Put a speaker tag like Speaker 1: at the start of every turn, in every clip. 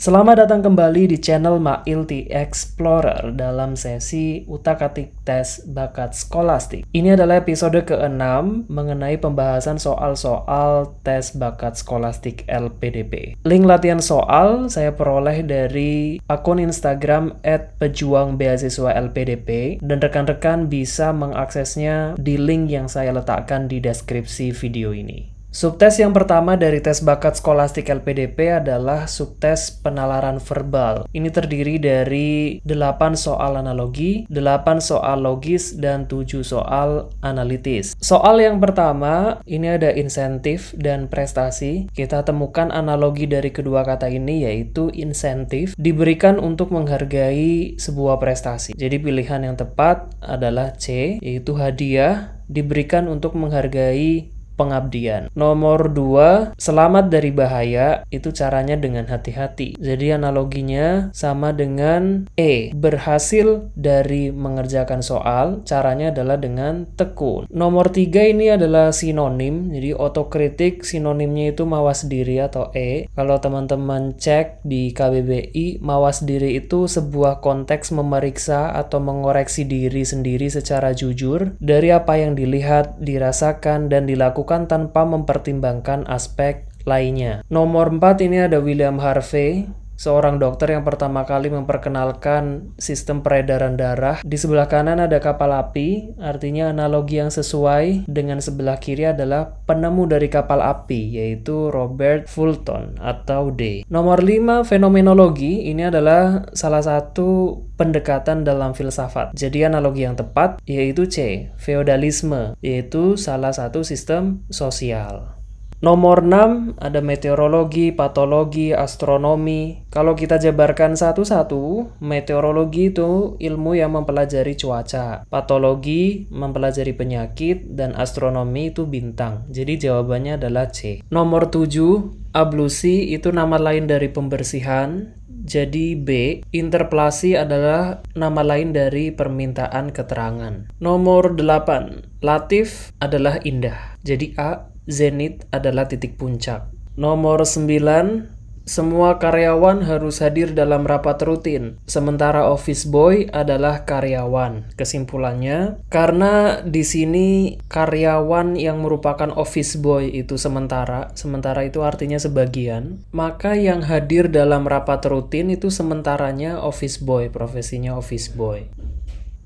Speaker 1: Selamat datang kembali di channel Mailti Explorer dalam sesi utak-atik tes bakat skolastik. Ini adalah episode ke-6 mengenai pembahasan soal-soal tes bakat skolastik LPDP. Link latihan soal saya peroleh dari akun Instagram at pejuang beasiswa LPDP dan rekan-rekan bisa mengaksesnya di link yang saya letakkan di deskripsi video ini. Subtes yang pertama dari tes bakat skolastik LPDP adalah subtes penalaran verbal. Ini terdiri dari 8 soal analogi, 8 soal logis, dan 7 soal analitis. Soal yang pertama, ini ada insentif dan prestasi. Kita temukan analogi dari kedua kata ini yaitu insentif diberikan untuk menghargai sebuah prestasi. Jadi pilihan yang tepat adalah C, yaitu hadiah diberikan untuk menghargai pengabdian. Nomor dua, selamat dari bahaya itu caranya dengan hati-hati. Jadi analoginya sama dengan E. Berhasil dari mengerjakan soal caranya adalah dengan tekun. Nomor tiga ini adalah sinonim. Jadi otokritik sinonimnya itu mawas diri atau E. Kalau teman-teman cek di KBBI, mawas diri itu sebuah konteks memeriksa atau mengoreksi diri sendiri secara jujur dari apa yang dilihat, dirasakan, dan dilakukan dilakukan tanpa mempertimbangkan aspek lainnya. Nomor 4 ini ada William Harvey seorang dokter yang pertama kali memperkenalkan sistem peredaran darah. Di sebelah kanan ada kapal api, artinya analogi yang sesuai dengan sebelah kiri adalah penemu dari kapal api, yaitu Robert Fulton atau D. Nomor 5, fenomenologi. Ini adalah salah satu pendekatan dalam filsafat. Jadi analogi yang tepat yaitu C, feodalisme, yaitu salah satu sistem sosial. Nomor 6 ada meteorologi, patologi, astronomi. Kalau kita jabarkan satu-satu, meteorologi itu ilmu yang mempelajari cuaca, patologi mempelajari penyakit, dan astronomi itu bintang. Jadi jawabannya adalah C. Nomor 7, ablusi itu nama lain dari pembersihan. Jadi B, interpelasi adalah nama lain dari permintaan keterangan. Nomor 8, latif adalah indah. Jadi A, zenith adalah titik puncak. Nomor 9, semua karyawan harus hadir dalam rapat rutin, sementara office boy adalah karyawan. Kesimpulannya, karena di sini karyawan yang merupakan office boy itu sementara, sementara itu artinya sebagian, maka yang hadir dalam rapat rutin itu sementaranya office boy, profesinya office boy.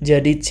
Speaker 1: Jadi C,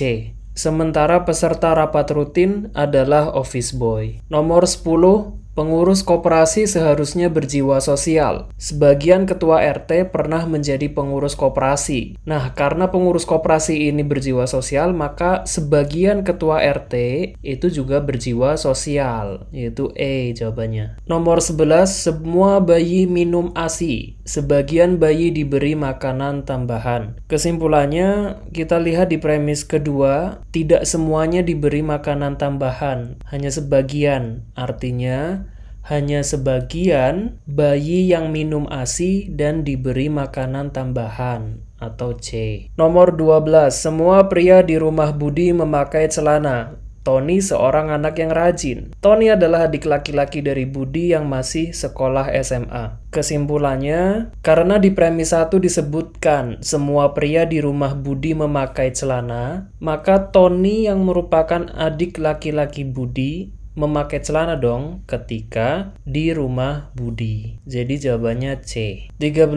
Speaker 1: Sementara peserta rapat rutin adalah office boy. Nomor 10 Pengurus koperasi seharusnya berjiwa sosial. Sebagian ketua RT pernah menjadi pengurus koperasi. Nah, karena pengurus koperasi ini berjiwa sosial, maka sebagian ketua RT itu juga berjiwa sosial, yaitu E jawabannya. Nomor 11, semua bayi minum ASI. Sebagian bayi diberi makanan tambahan. Kesimpulannya, kita lihat di premis kedua, tidak semuanya diberi makanan tambahan, hanya sebagian. Artinya, hanya sebagian bayi yang minum ASI dan diberi makanan tambahan atau C. Nomor 12, semua pria di rumah Budi memakai celana. Tony seorang anak yang rajin. Tony adalah adik laki-laki dari Budi yang masih sekolah SMA. Kesimpulannya, karena di premis 1 disebutkan semua pria di rumah Budi memakai celana, maka Tony yang merupakan adik laki-laki Budi memakai celana dong ketika di rumah Budi. Jadi jawabannya C. 13.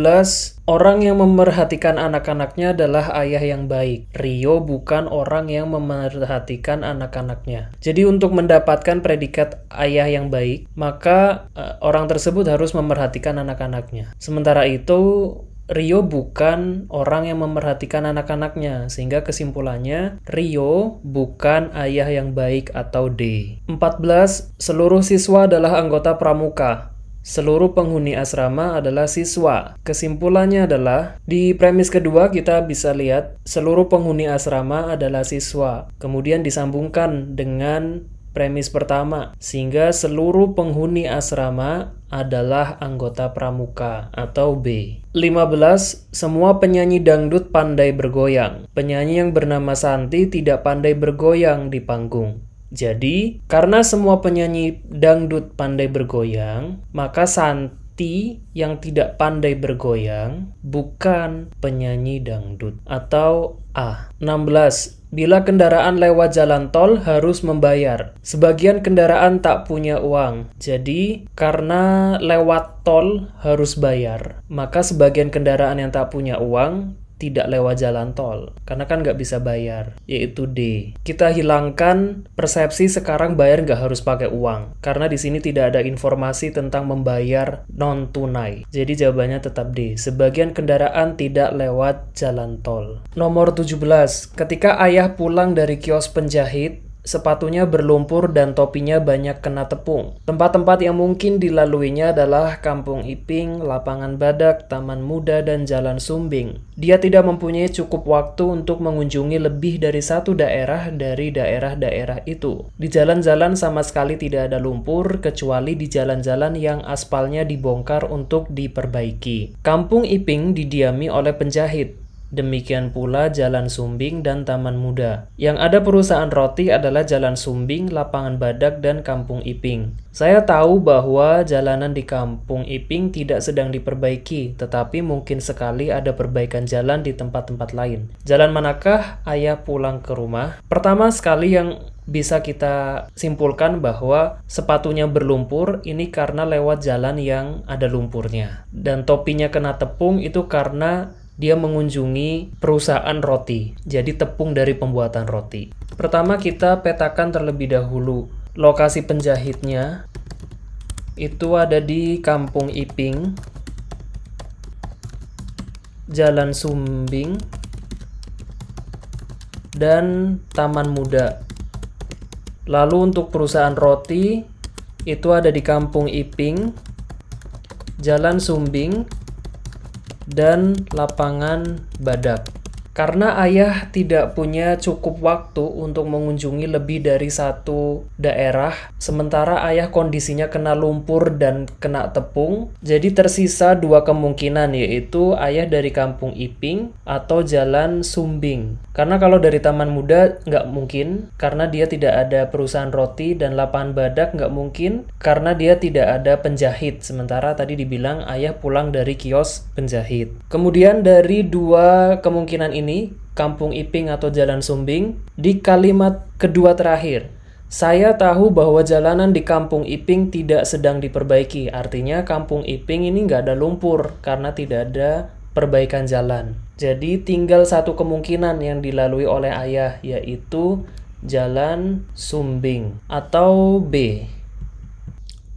Speaker 1: Orang yang memerhatikan anak-anaknya adalah ayah yang baik. Rio bukan orang yang memerhatikan anak-anaknya. Jadi untuk mendapatkan predikat ayah yang baik, maka uh, orang tersebut harus memerhatikan anak-anaknya. Sementara itu, Rio bukan orang yang memerhatikan anak-anaknya, sehingga kesimpulannya Rio bukan ayah yang baik atau D. 14. Seluruh siswa adalah anggota pramuka. Seluruh penghuni asrama adalah siswa. Kesimpulannya adalah di premis kedua kita bisa lihat seluruh penghuni asrama adalah siswa. Kemudian disambungkan dengan premis pertama, sehingga seluruh penghuni asrama adalah anggota pramuka atau B. 15. Semua penyanyi dangdut pandai bergoyang. Penyanyi yang bernama Santi tidak pandai bergoyang di panggung. Jadi, karena semua penyanyi dangdut pandai bergoyang, maka Santi yang tidak pandai bergoyang bukan penyanyi dangdut atau A. 16 Bila kendaraan lewat jalan tol harus membayar. Sebagian kendaraan tak punya uang. Jadi, karena lewat tol harus bayar, maka sebagian kendaraan yang tak punya uang tidak lewat jalan tol karena kan nggak bisa bayar yaitu D kita hilangkan persepsi sekarang bayar nggak harus pakai uang karena di sini tidak ada informasi tentang membayar non tunai jadi jawabannya tetap D sebagian kendaraan tidak lewat jalan tol nomor 17 ketika ayah pulang dari kios penjahit sepatunya berlumpur dan topinya banyak kena tepung. Tempat-tempat yang mungkin dilaluinya adalah Kampung Iping, Lapangan Badak, Taman Muda, dan Jalan Sumbing. Dia tidak mempunyai cukup waktu untuk mengunjungi lebih dari satu daerah dari daerah-daerah itu. Di jalan-jalan sama sekali tidak ada lumpur, kecuali di jalan-jalan yang aspalnya dibongkar untuk diperbaiki. Kampung Iping didiami oleh penjahit, Demikian pula Jalan Sumbing dan Taman Muda. Yang ada perusahaan roti adalah Jalan Sumbing, Lapangan Badak, dan Kampung Iping. Saya tahu bahwa jalanan di Kampung Iping tidak sedang diperbaiki, tetapi mungkin sekali ada perbaikan jalan di tempat-tempat lain. Jalan manakah ayah pulang ke rumah? Pertama sekali yang bisa kita simpulkan bahwa sepatunya berlumpur ini karena lewat jalan yang ada lumpurnya dan topinya kena tepung itu karena dia mengunjungi perusahaan roti, jadi tepung dari pembuatan roti. Pertama kita petakan terlebih dahulu lokasi penjahitnya. Itu ada di Kampung Iping, Jalan Sumbing, dan Taman Muda. Lalu untuk perusahaan roti itu ada di Kampung Iping, Jalan Sumbing, dan lapangan badak. Karena ayah tidak punya cukup waktu untuk mengunjungi lebih dari satu daerah, sementara ayah kondisinya kena lumpur dan kena tepung, jadi tersisa dua kemungkinan yaitu ayah dari kampung Iping atau jalan Sumbing. Karena kalau dari Taman Muda nggak mungkin, karena dia tidak ada perusahaan roti dan lapangan badak nggak mungkin, karena dia tidak ada penjahit, sementara tadi dibilang ayah pulang dari kios penjahit. Kemudian dari dua kemungkinan ini ini, Kampung Iping atau Jalan Sumbing, di kalimat kedua terakhir. Saya tahu bahwa jalanan di Kampung Iping tidak sedang diperbaiki. Artinya Kampung Iping ini nggak ada lumpur karena tidak ada perbaikan jalan. Jadi tinggal satu kemungkinan yang dilalui oleh ayah, yaitu Jalan Sumbing atau B.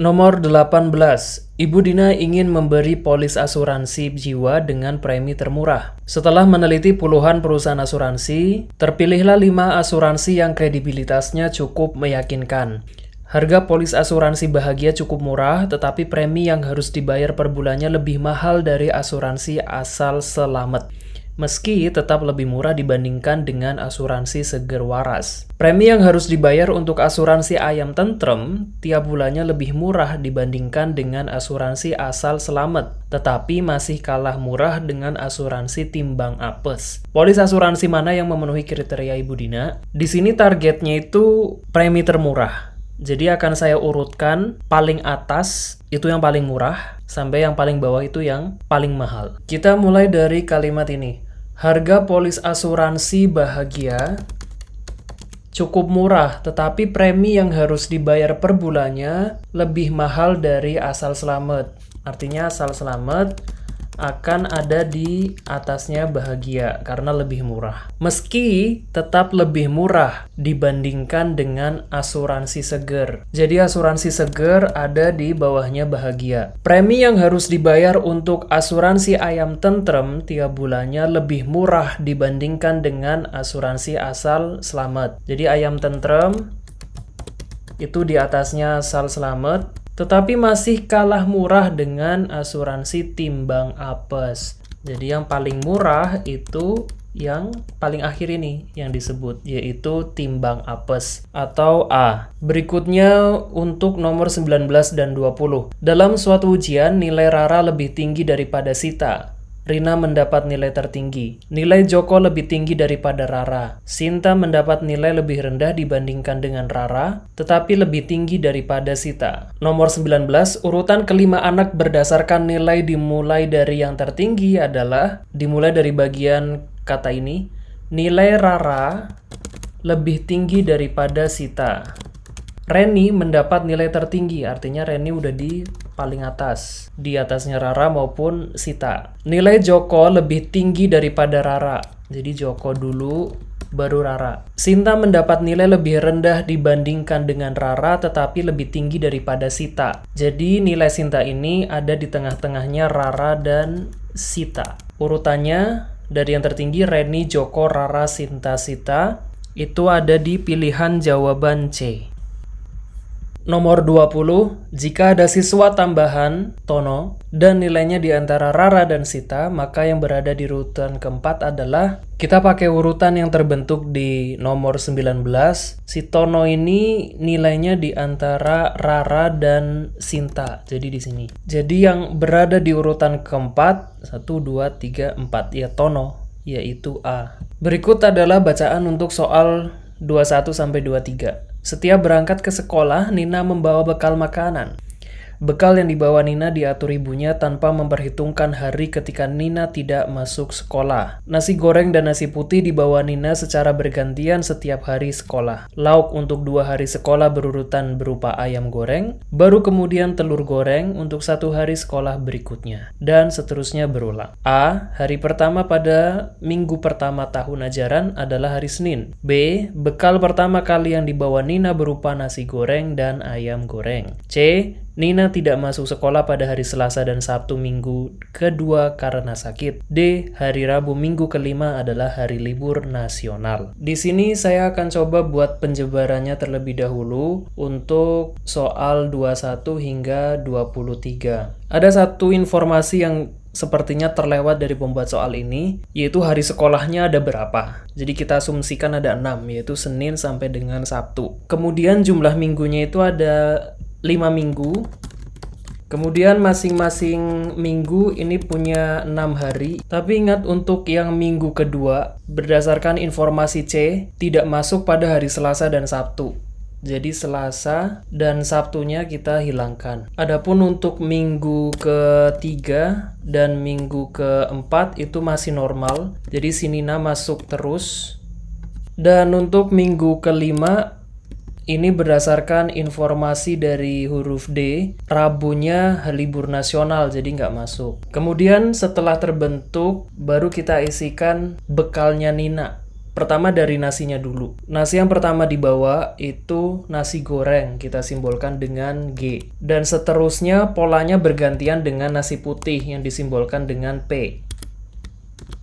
Speaker 1: Nomor 18. Ibu Dina ingin memberi polis asuransi jiwa dengan premi termurah. Setelah meneliti puluhan perusahaan asuransi, terpilihlah lima asuransi yang kredibilitasnya cukup meyakinkan. Harga polis asuransi bahagia cukup murah, tetapi premi yang harus dibayar per bulannya lebih mahal dari asuransi asal selamat meski tetap lebih murah dibandingkan dengan asuransi seger waras. Premi yang harus dibayar untuk asuransi ayam tentrem tiap bulannya lebih murah dibandingkan dengan asuransi asal selamat, tetapi masih kalah murah dengan asuransi timbang apes. Polis asuransi mana yang memenuhi kriteria Ibu Dina? Di sini targetnya itu premi termurah. Jadi akan saya urutkan paling atas itu yang paling murah, sampai yang paling bawah itu yang paling mahal. Kita mulai dari kalimat ini. Harga polis asuransi bahagia cukup murah, tetapi premi yang harus dibayar per bulannya lebih mahal dari asal selamat. Artinya asal selamat akan ada di atasnya bahagia karena lebih murah. Meski tetap lebih murah dibandingkan dengan asuransi seger. Jadi asuransi seger ada di bawahnya bahagia. Premi yang harus dibayar untuk asuransi ayam tentrem tiap bulannya lebih murah dibandingkan dengan asuransi asal selamat. Jadi ayam tentrem itu di atasnya asal selamat tetapi masih kalah murah dengan asuransi timbang apes. Jadi yang paling murah itu yang paling akhir ini yang disebut yaitu timbang apes atau A. Berikutnya untuk nomor 19 dan 20. Dalam suatu ujian nilai Rara lebih tinggi daripada Sita. Rina mendapat nilai tertinggi. Nilai Joko lebih tinggi daripada Rara. Sinta mendapat nilai lebih rendah dibandingkan dengan Rara, tetapi lebih tinggi daripada Sita. Nomor 19, urutan kelima anak berdasarkan nilai dimulai dari yang tertinggi adalah dimulai dari bagian kata ini. Nilai Rara lebih tinggi daripada Sita. Reni mendapat nilai tertinggi, artinya Reni udah di paling atas, di atasnya Rara maupun Sita. Nilai Joko lebih tinggi daripada Rara, jadi Joko dulu baru Rara. Sinta mendapat nilai lebih rendah dibandingkan dengan Rara tetapi lebih tinggi daripada Sita. Jadi nilai Sinta ini ada di tengah-tengahnya Rara dan Sita. Urutannya dari yang tertinggi Reni, Joko, Rara, Sinta, Sita itu ada di pilihan jawaban C. Nomor 20, jika ada siswa tambahan, tono, dan nilainya di antara Rara dan Sita, maka yang berada di urutan keempat adalah kita pakai urutan yang terbentuk di nomor 19. Si tono ini nilainya di antara Rara dan Sinta. Jadi di sini. Jadi yang berada di urutan keempat, 1, 2, 3, 4, ya tono, yaitu A. Berikut adalah bacaan untuk soal 21 sampai 23. Setiap berangkat ke sekolah, Nina membawa bekal makanan. Bekal yang dibawa Nina diatur ibunya tanpa memperhitungkan hari ketika Nina tidak masuk sekolah. Nasi goreng dan nasi putih dibawa Nina secara bergantian setiap hari sekolah. Lauk untuk dua hari sekolah berurutan berupa ayam goreng, baru kemudian telur goreng untuk satu hari sekolah berikutnya, dan seterusnya berulang. A. Hari pertama pada minggu pertama tahun ajaran adalah hari Senin. B. Bekal pertama kali yang dibawa Nina berupa nasi goreng dan ayam goreng. C. Nina tidak masuk sekolah pada hari Selasa dan Sabtu minggu kedua karena sakit. D. Hari Rabu minggu kelima adalah hari libur nasional. Di sini saya akan coba buat penjebarannya terlebih dahulu untuk soal 21 hingga 23. Ada satu informasi yang sepertinya terlewat dari pembuat soal ini, yaitu hari sekolahnya ada berapa. Jadi kita asumsikan ada 6, yaitu Senin sampai dengan Sabtu. Kemudian jumlah minggunya itu ada 5 minggu. Kemudian masing-masing minggu ini punya enam hari. Tapi ingat untuk yang minggu kedua, berdasarkan informasi C, tidak masuk pada hari Selasa dan Sabtu. Jadi Selasa dan Sabtunya kita hilangkan. Adapun untuk minggu ketiga dan minggu keempat itu masih normal. Jadi Sinina masuk terus. Dan untuk minggu kelima ini berdasarkan informasi dari huruf D, Rabunya libur nasional, jadi nggak masuk. Kemudian setelah terbentuk, baru kita isikan bekalnya Nina. Pertama dari nasinya dulu. Nasi yang pertama dibawa itu nasi goreng, kita simbolkan dengan G. Dan seterusnya polanya bergantian dengan nasi putih yang disimbolkan dengan P.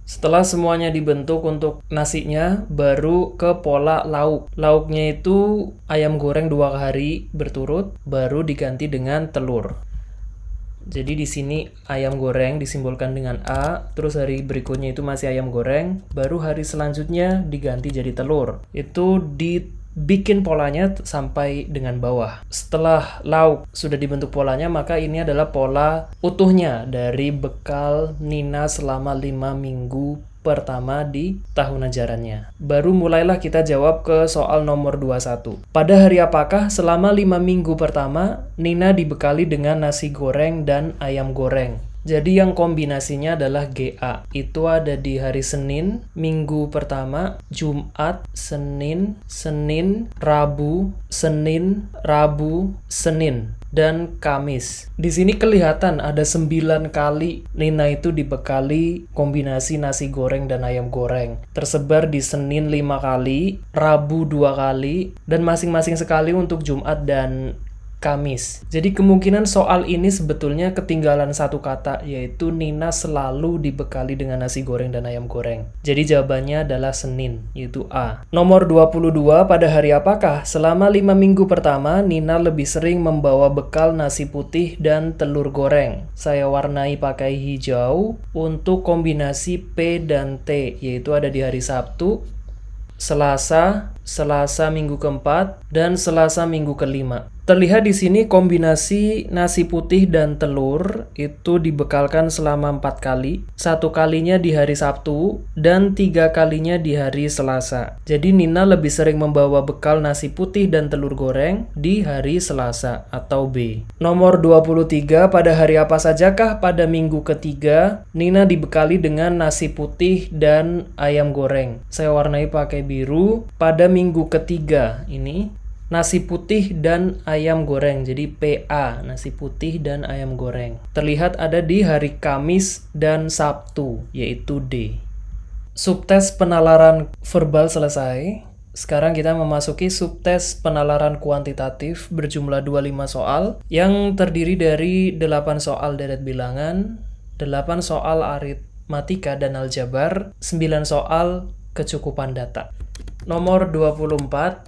Speaker 1: Setelah semuanya dibentuk untuk nasinya, baru ke pola lauk. Lauknya itu ayam goreng dua hari berturut, baru diganti dengan telur. Jadi di sini ayam goreng disimbolkan dengan A, terus hari berikutnya itu masih ayam goreng, baru hari selanjutnya diganti jadi telur. Itu di bikin polanya sampai dengan bawah. Setelah lauk sudah dibentuk polanya, maka ini adalah pola utuhnya dari bekal Nina selama 5 minggu pertama di tahun ajarannya. Baru mulailah kita jawab ke soal nomor 21. Pada hari apakah selama 5 minggu pertama Nina dibekali dengan nasi goreng dan ayam goreng? Jadi yang kombinasinya adalah GA. Itu ada di hari Senin, Minggu pertama, Jumat, Senin, Senin, Rabu, Senin, Rabu, Senin dan Kamis. Di sini kelihatan ada 9 kali Nina itu dibekali kombinasi nasi goreng dan ayam goreng. Tersebar di Senin 5 kali, Rabu 2 kali, dan masing-masing sekali untuk Jumat dan Kamis. Jadi kemungkinan soal ini sebetulnya ketinggalan satu kata, yaitu Nina selalu dibekali dengan nasi goreng dan ayam goreng. Jadi jawabannya adalah Senin, yaitu A. Nomor 22, pada hari apakah? Selama lima minggu pertama, Nina lebih sering membawa bekal nasi putih dan telur goreng. Saya warnai pakai hijau untuk kombinasi P dan T, yaitu ada di hari Sabtu, Selasa, Selasa minggu keempat, dan Selasa minggu kelima. Terlihat di sini kombinasi nasi putih dan telur itu dibekalkan selama empat kali. Satu kalinya di hari Sabtu dan tiga kalinya di hari Selasa. Jadi Nina lebih sering membawa bekal nasi putih dan telur goreng di hari Selasa atau B. Nomor 23, pada hari apa sajakah pada minggu ketiga Nina dibekali dengan nasi putih dan ayam goreng. Saya warnai pakai biru pada minggu ketiga ini nasi putih dan ayam goreng. Jadi PA, nasi putih dan ayam goreng. Terlihat ada di hari Kamis dan Sabtu, yaitu D. Subtes penalaran verbal selesai. Sekarang kita memasuki subtes penalaran kuantitatif berjumlah 25 soal yang terdiri dari 8 soal deret bilangan, 8 soal aritmatika dan aljabar, 9 soal kecukupan data. Nomor 24,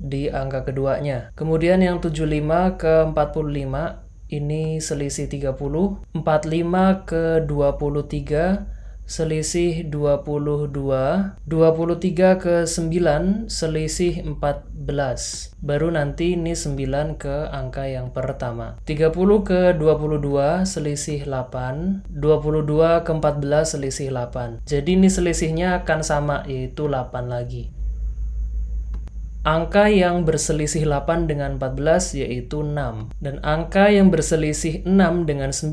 Speaker 1: di angka keduanya. Kemudian yang 75 ke 45 ini selisih 30, 45 ke 23 selisih 22, 23 ke 9 selisih 14. Baru nanti ini 9 ke angka yang pertama. 30 ke 22 selisih 8, 22 ke 14 selisih 8. Jadi ini selisihnya akan sama yaitu 8 lagi. Angka yang berselisih 8 dengan 14 yaitu 6 dan angka yang berselisih 6 dengan 9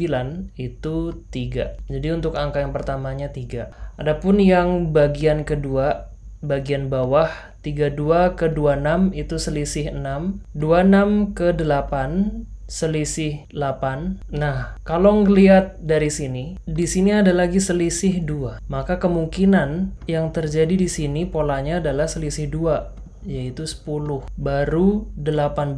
Speaker 1: itu 3. Jadi untuk angka yang pertamanya 3. Adapun yang bagian kedua bagian bawah 32 ke 26 itu selisih 6, 26 ke 8 selisih 8. Nah, kalau ngelihat dari sini, di sini ada lagi selisih 2. Maka kemungkinan yang terjadi di sini polanya adalah selisih 2 yaitu 10. Baru 18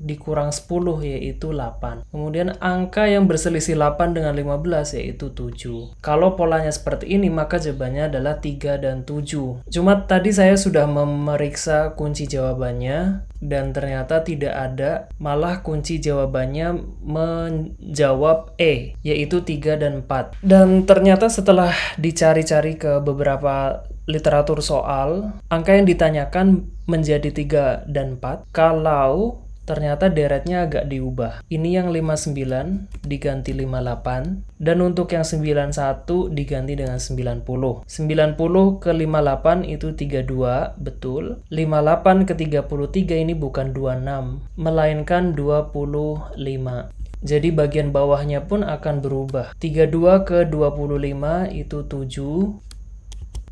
Speaker 1: dikurang 10 yaitu 8. Kemudian angka yang berselisih 8 dengan 15 yaitu 7. Kalau polanya seperti ini maka jawabannya adalah 3 dan 7. Cuma tadi saya sudah memeriksa kunci jawabannya dan ternyata tidak ada, malah kunci jawabannya menjawab E, yaitu 3 dan 4. Dan ternyata setelah dicari-cari ke beberapa literatur soal, angka yang ditanyakan menjadi 3 dan 4 kalau ternyata deretnya agak diubah. Ini yang 59 diganti 58 dan untuk yang 91 diganti dengan 90. 90 ke 58 itu 32, betul. 58 ke 33 ini bukan 26, melainkan 25. Jadi bagian bawahnya pun akan berubah. 32 ke 25 itu 7,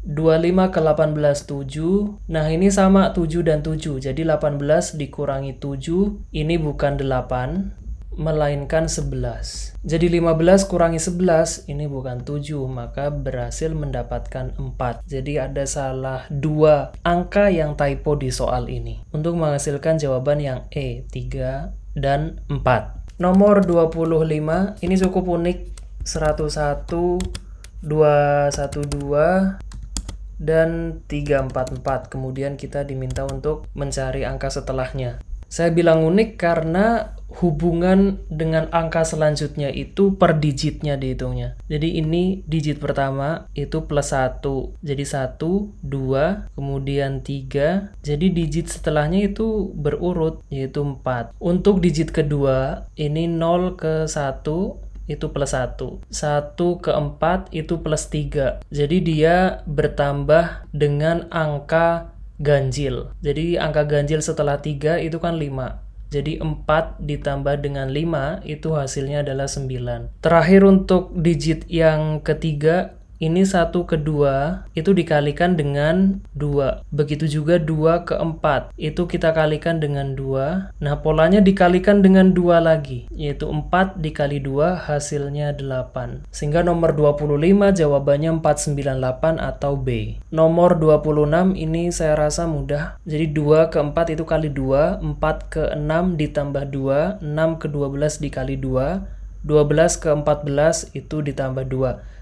Speaker 1: 25 ke 18 7. Nah, ini sama 7 dan 7. Jadi 18 dikurangi 7 ini bukan 8 melainkan 11. Jadi 15 kurangi 11 ini bukan 7, maka berhasil mendapatkan 4. Jadi ada salah 2 angka yang typo di soal ini. Untuk menghasilkan jawaban yang E, 3 dan 4. Nomor 25 ini cukup unik 101 212 dan 344. Kemudian kita diminta untuk mencari angka setelahnya. Saya bilang unik karena hubungan dengan angka selanjutnya itu per digitnya dihitungnya. Jadi ini digit pertama itu plus 1. Jadi 1, 2, kemudian 3. Jadi digit setelahnya itu berurut yaitu 4. Untuk digit kedua ini 0 ke 1, itu plus 1. 1 ke 4 itu plus 3. Jadi dia bertambah dengan angka ganjil. Jadi angka ganjil setelah 3 itu kan 5. Jadi 4 ditambah dengan 5 itu hasilnya adalah 9. Terakhir untuk digit yang ketiga ini satu kedua itu dikalikan dengan dua. Begitu juga dua keempat itu kita kalikan dengan dua. Nah polanya dikalikan dengan dua lagi yaitu 4 dikali 2 hasilnya 8. Sehingga nomor 25 jawabannya 498 atau B. Nomor 26 ini saya rasa mudah. Jadi 2 ke 4 itu kali 2, 4 ke 6 ditambah 2, 6 ke 12 dikali 2, 12 ke 14 itu ditambah 2.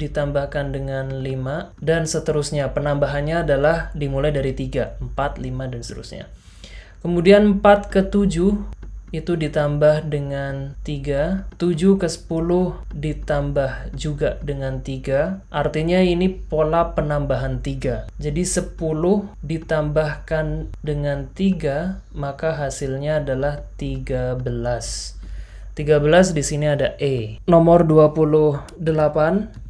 Speaker 1: ditambahkan dengan 5 dan seterusnya. Penambahannya adalah dimulai dari 3, 4, 5 dan seterusnya. Kemudian 4 ke 7 itu ditambah dengan 3, 7 ke 10 ditambah juga dengan 3. Artinya ini pola penambahan 3. Jadi 10 ditambahkan dengan 3, maka hasilnya adalah 13. 13 di sini ada E. Nomor 28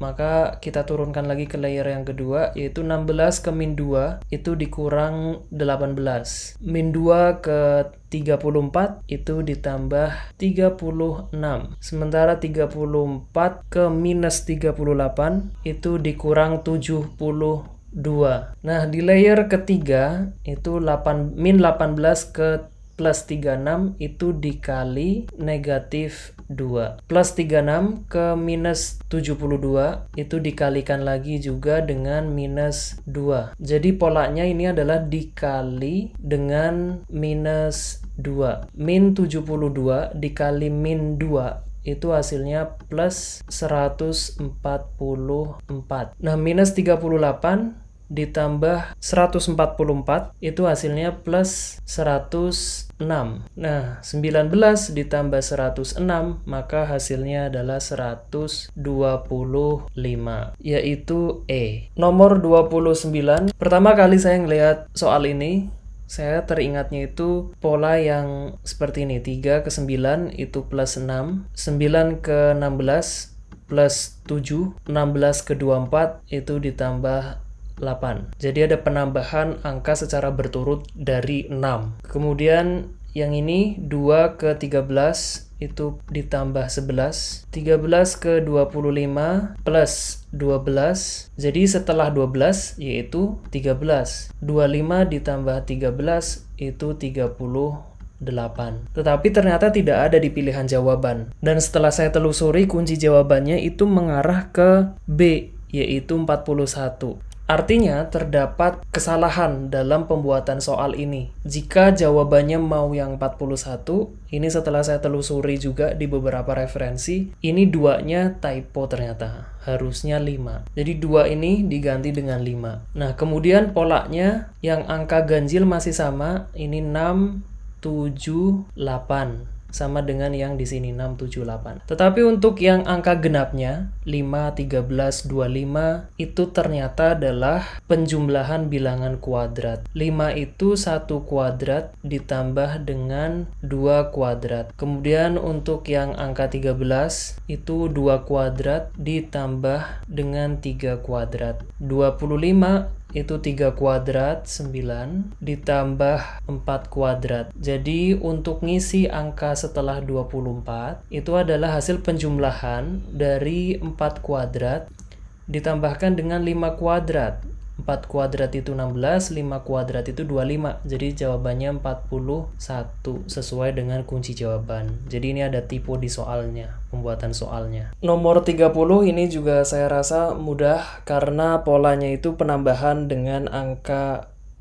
Speaker 1: maka kita turunkan lagi ke layer yang kedua yaitu 16 ke min 2 itu dikurang 18 min 2 ke 34 itu ditambah 36 sementara 34 ke minus 38 itu dikurang 70 2. Nah, di layer ketiga itu 8 min 18 ke plus 36 itu dikali negatif 2. Plus 36 ke minus 72 itu dikalikan lagi juga dengan minus 2. Jadi polanya ini adalah dikali dengan minus 2. Min 72 dikali min 2 itu hasilnya plus 144. Nah, minus 38 ditambah 144 itu hasilnya plus 106. Nah, 19 ditambah 106 maka hasilnya adalah 125 yaitu E. Nomor 29. Pertama kali saya ngelihat soal ini saya teringatnya itu pola yang seperti ini 3 ke 9 itu plus 6 9 ke 16 plus 7 16 ke 24 itu ditambah 8. Jadi ada penambahan angka secara berturut dari 6. Kemudian yang ini 2 ke 13 itu ditambah 11. 13 ke 25 plus 12. Jadi setelah 12 yaitu 13. 25 ditambah 13 itu 30 8. Tetapi ternyata tidak ada di pilihan jawaban. Dan setelah saya telusuri kunci jawabannya itu mengarah ke B yaitu 41. Artinya, terdapat kesalahan dalam pembuatan soal ini. Jika jawabannya mau yang 41, ini setelah saya telusuri juga di beberapa referensi, ini duanya typo ternyata. Harusnya 5. Jadi dua ini diganti dengan 5. Nah, kemudian polanya yang angka ganjil masih sama, ini 6, 7, 8 sama dengan yang di sini 678. Tetapi untuk yang angka genapnya 5, 13, 25 itu ternyata adalah penjumlahan bilangan kuadrat. 5 itu 1 kuadrat ditambah dengan 2 kuadrat. Kemudian untuk yang angka 13 itu 2 kuadrat ditambah dengan 3 kuadrat. 25 itu 3 kuadrat 9 ditambah 4 kuadrat. Jadi untuk ngisi angka setelah 24 itu adalah hasil penjumlahan dari 4 kuadrat ditambahkan dengan 5 kuadrat 4 kuadrat itu 16, 5 kuadrat itu 25. Jadi jawabannya 41 sesuai dengan kunci jawaban. Jadi ini ada tipu di soalnya, pembuatan soalnya. Nomor 30 ini juga saya rasa mudah karena polanya itu penambahan dengan angka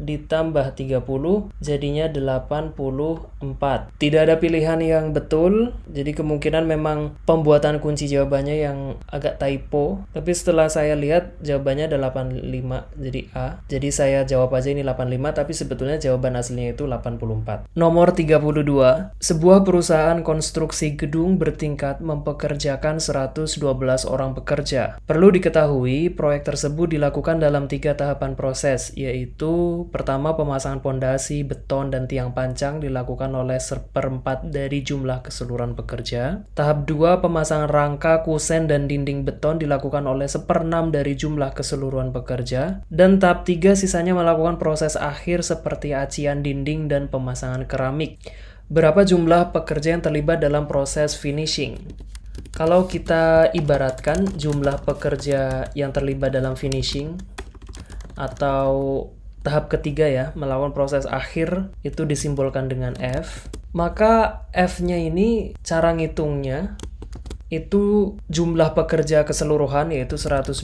Speaker 1: ditambah 30 jadinya 84. Tidak ada pilihan yang betul, jadi kemungkinan memang pembuatan kunci jawabannya yang agak typo. Tapi setelah saya lihat jawabannya 85 jadi A. Jadi saya jawab aja ini 85 tapi sebetulnya jawaban aslinya itu 84. Nomor 32, sebuah perusahaan konstruksi gedung bertingkat mempekerjakan 112 orang pekerja. Perlu diketahui proyek tersebut dilakukan dalam tiga tahapan proses yaitu pertama pemasangan pondasi, beton, dan tiang pancang dilakukan oleh seperempat dari jumlah keseluruhan pekerja. Tahap 2, pemasangan rangka, kusen, dan dinding beton dilakukan oleh seperenam dari jumlah keseluruhan pekerja. Dan tahap 3, sisanya melakukan proses akhir seperti acian dinding dan pemasangan keramik. Berapa jumlah pekerja yang terlibat dalam proses finishing? Kalau kita ibaratkan jumlah pekerja yang terlibat dalam finishing atau tahap ketiga ya, melawan proses akhir itu disimpulkan dengan F. Maka F-nya ini cara ngitungnya itu jumlah pekerja keseluruhan yaitu 112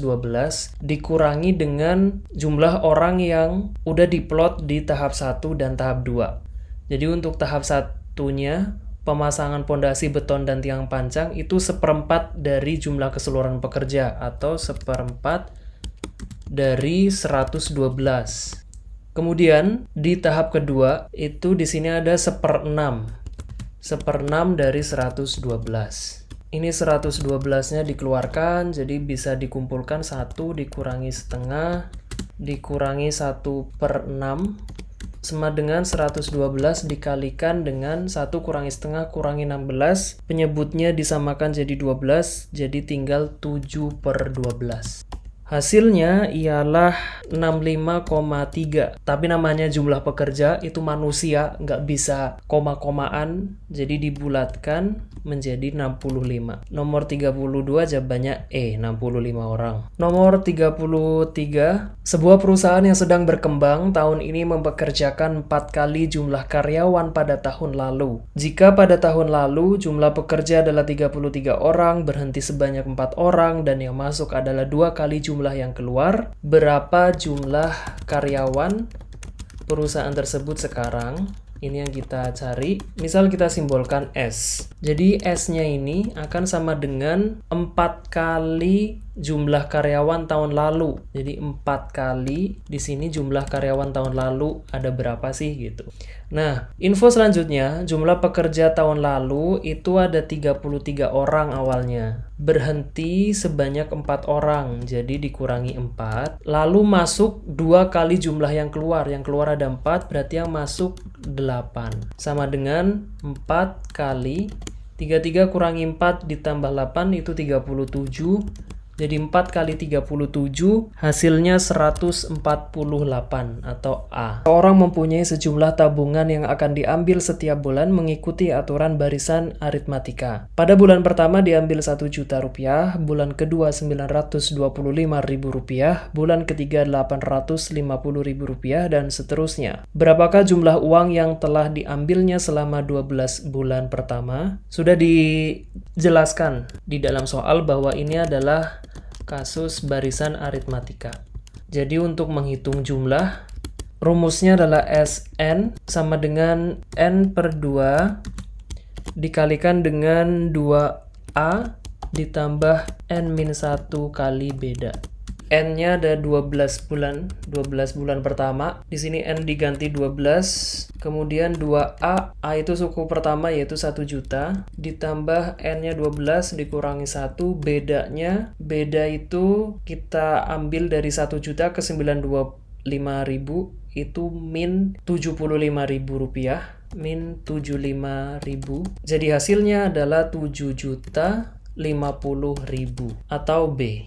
Speaker 1: dikurangi dengan jumlah orang yang udah diplot di tahap 1 dan tahap 2. Jadi untuk tahap satunya pemasangan pondasi beton dan tiang pancang itu seperempat dari jumlah keseluruhan pekerja atau seperempat dari 112. Kemudian di tahap kedua itu di sini ada seperenam. Seperenam dari 112. Ini 112-nya dikeluarkan, jadi bisa dikumpulkan satu dikurangi setengah dikurangi satu per 6 sama dengan 112 dikalikan dengan satu kurangi setengah kurangi 16. Penyebutnya disamakan jadi 12, jadi tinggal 7 per 12. Hasilnya ialah 65,3. Tapi namanya jumlah pekerja itu manusia, nggak bisa koma-komaan. Jadi dibulatkan menjadi 65. Nomor 32 jawabannya E, 65 orang. Nomor 33, sebuah perusahaan yang sedang berkembang tahun ini mempekerjakan 4 kali jumlah karyawan pada tahun lalu. Jika pada tahun lalu jumlah pekerja adalah 33 orang, berhenti sebanyak 4 orang, dan yang masuk adalah dua kali jumlah jumlah yang keluar, berapa jumlah karyawan perusahaan tersebut sekarang. Ini yang kita cari. Misal kita simbolkan S. Jadi S-nya ini akan sama dengan 4 kali jumlah karyawan tahun lalu. Jadi 4 kali di sini jumlah karyawan tahun lalu ada berapa sih gitu. Nah, info selanjutnya, jumlah pekerja tahun lalu itu ada 33 orang awalnya. Berhenti sebanyak empat orang, jadi dikurangi empat, Lalu masuk dua kali jumlah yang keluar. Yang keluar ada empat, berarti yang masuk 8. Sama dengan empat kali 33 kurangi 4 ditambah 8 itu 37 jadi 4 kali 37 hasilnya 148 atau A. Orang mempunyai sejumlah tabungan yang akan diambil setiap bulan mengikuti aturan barisan aritmatika. Pada bulan pertama diambil 1 juta rupiah, bulan kedua 925 ribu rupiah, bulan ketiga 850 ribu rupiah, dan seterusnya. Berapakah jumlah uang yang telah diambilnya selama 12 bulan pertama? Sudah dijelaskan di dalam soal bahwa ini adalah kasus barisan aritmatika. Jadi untuk menghitung jumlah, rumusnya adalah Sn sama dengan N per 2 dikalikan dengan 2A ditambah N-1 kali beda. N-nya ada 12 bulan, 12 bulan pertama. Di sini N diganti 12, kemudian 2A, A itu suku pertama yaitu 1 juta, ditambah N-nya 12 dikurangi 1, bedanya, beda itu kita ambil dari 1 juta ke 925 ribu, itu min 75 ribu rupiah min 75 ribu jadi hasilnya adalah 7 juta 50 ribu atau B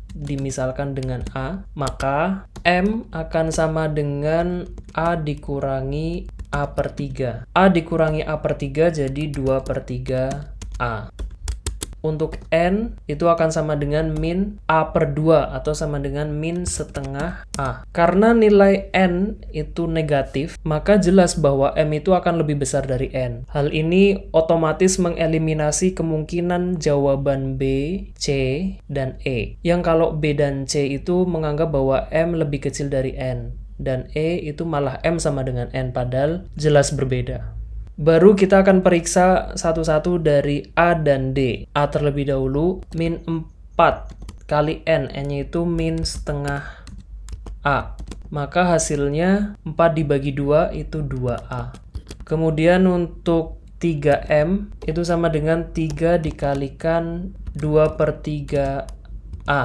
Speaker 1: dimisalkan dengan A, maka M akan sama dengan A dikurangi A per 3. A dikurangi A per 3 jadi 2 per 3 A untuk n itu akan sama dengan min a per 2 atau sama dengan min setengah a. Karena nilai n itu negatif, maka jelas bahwa m itu akan lebih besar dari n. Hal ini otomatis mengeliminasi kemungkinan jawaban b, c, dan e. Yang kalau b dan c itu menganggap bahwa m lebih kecil dari n dan e itu malah m sama dengan n padahal jelas berbeda. Baru kita akan periksa satu-satu dari A dan D. A terlebih dahulu, min 4 kali N. N-nya itu min setengah A. Maka hasilnya 4 dibagi 2 itu 2A. Kemudian untuk 3M itu sama dengan 3 dikalikan 2 per 3A.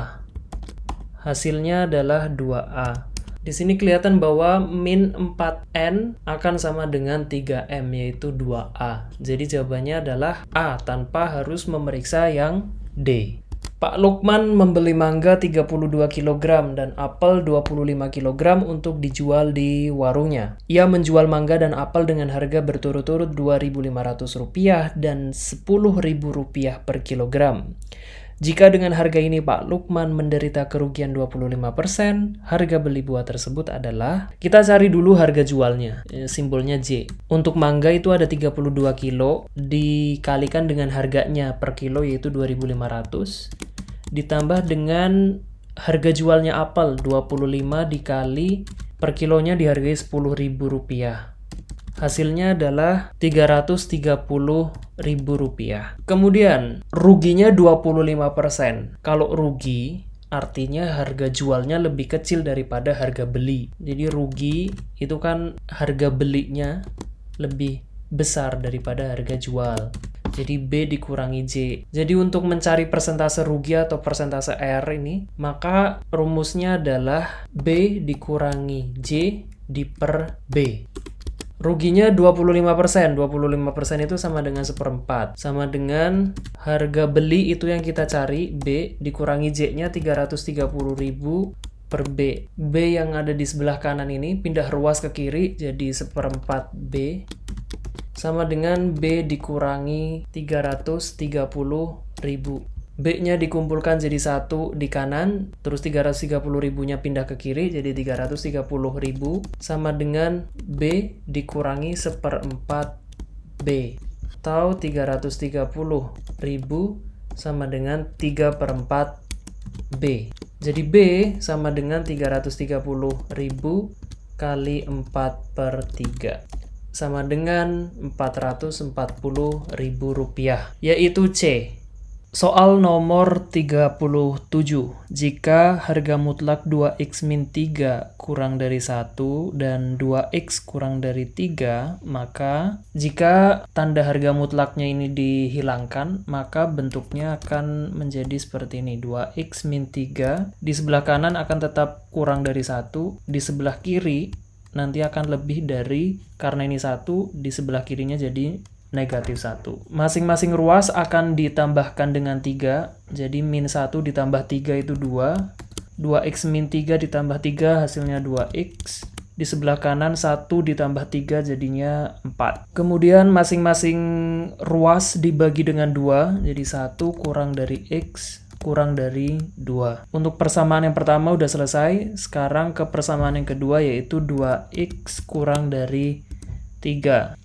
Speaker 1: Hasilnya adalah 2A. Di sini kelihatan bahwa min 4N akan sama dengan 3M yaitu 2A. Jadi jawabannya adalah A tanpa harus memeriksa yang D. Pak Lukman membeli mangga 32 kg dan apel 25 kg untuk dijual di warungnya. Ia menjual mangga dan apel dengan harga berturut-turut Rp2.500 dan Rp10.000 per kilogram. Jika dengan harga ini Pak Lukman menderita kerugian 25%, harga beli buah tersebut adalah kita cari dulu harga jualnya, ya, simbolnya J. Untuk mangga itu ada 32 kilo dikalikan dengan harganya per kilo yaitu 2500 ditambah dengan harga jualnya apel 25 dikali per kilonya dihargai Rp10.000. Hasilnya adalah Rp330.000. Kemudian, ruginya 25%. Kalau rugi, artinya harga jualnya lebih kecil daripada harga beli. Jadi rugi itu kan harga belinya lebih besar daripada harga jual. Jadi B dikurangi J. Jadi untuk mencari persentase rugi atau persentase R ini, maka rumusnya adalah B dikurangi J diper B ruginya 25%. 25% itu sama dengan seperempat. Sama dengan harga beli itu yang kita cari, B, dikurangi J-nya ribu per B. B yang ada di sebelah kanan ini pindah ruas ke kiri jadi seperempat B sama dengan B dikurangi 330 ribu. B-nya dikumpulkan jadi satu di kanan, terus 330 ribunya pindah ke kiri jadi 330 ribu, sama dengan B dikurangi seperempat B, atau 330 ribu sama dengan 3 per 4 B. Jadi B sama dengan 330 ribu kali 4 per 3 sama dengan 440 ribu rupiah, yaitu C. Soal nomor 37. Jika harga mutlak 2x-3 kurang dari 1 dan 2x kurang dari 3, maka jika tanda harga mutlaknya ini dihilangkan, maka bentuknya akan menjadi seperti ini. 2x-3 di sebelah kanan akan tetap kurang dari 1, di sebelah kiri nanti akan lebih dari karena ini 1 di sebelah kirinya jadi negatif 1. Masing-masing ruas akan ditambahkan dengan 3, jadi min 1 ditambah 3 itu 2. 2x min 3 ditambah 3 hasilnya 2x. Di sebelah kanan 1 ditambah 3 jadinya 4. Kemudian masing-masing ruas dibagi dengan 2, jadi 1 kurang dari x kurang dari 2. Untuk persamaan yang pertama udah selesai, sekarang ke persamaan yang kedua yaitu 2x kurang dari 3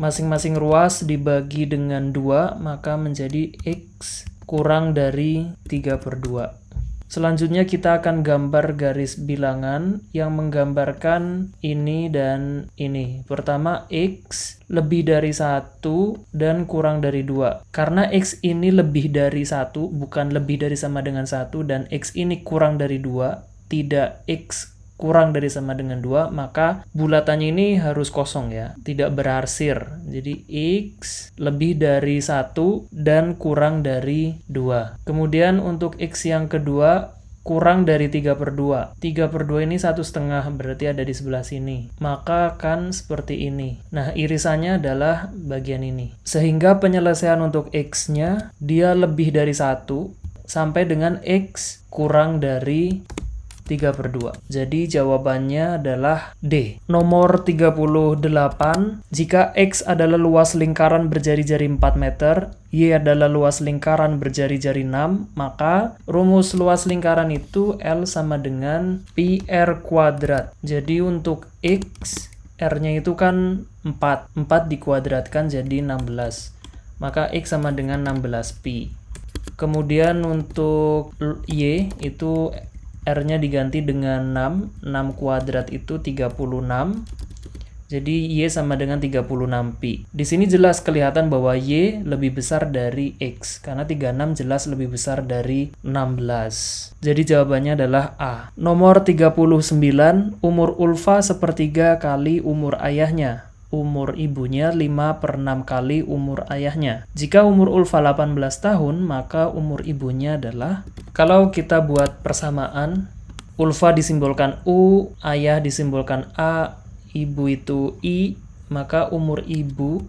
Speaker 1: masing-masing ruas dibagi dengan 2 maka menjadi X kurang dari 3 per 2 selanjutnya kita akan gambar garis bilangan yang menggambarkan ini dan ini pertama X lebih dari satu dan kurang dari dua karena X ini lebih dari satu bukan lebih dari sama dengan satu dan X ini kurang dari dua tidak X kurang dari sama dengan 2, maka bulatannya ini harus kosong ya, tidak berarsir Jadi X lebih dari 1 dan kurang dari 2. Kemudian untuk X yang kedua, kurang dari 3 per 2. 3 per 2 ini satu setengah, berarti ada di sebelah sini. Maka kan seperti ini. Nah, irisannya adalah bagian ini. Sehingga penyelesaian untuk X-nya, dia lebih dari satu sampai dengan X kurang dari 3 per 2. Jadi jawabannya adalah D. Nomor 38, jika X adalah luas lingkaran berjari-jari 4 meter, Y adalah luas lingkaran berjari-jari 6, maka rumus luas lingkaran itu L sama dengan PR kuadrat. Jadi untuk X, R-nya itu kan 4. 4 dikuadratkan jadi 16. Maka X sama dengan 16Pi. Kemudian untuk Y itu R-nya diganti dengan 6. 6 kuadrat itu 36. Jadi Y sama dengan 36Pi. Di sini jelas kelihatan bahwa Y lebih besar dari X. Karena 36 jelas lebih besar dari 16. Jadi jawabannya adalah A. Nomor 39, umur Ulfa sepertiga kali umur ayahnya umur ibunya 5 per 6 kali umur ayahnya. Jika umur Ulfa 18 tahun, maka umur ibunya adalah... Kalau kita buat persamaan, Ulfa disimbolkan U, ayah disimbolkan A, ibu itu I, maka umur ibu...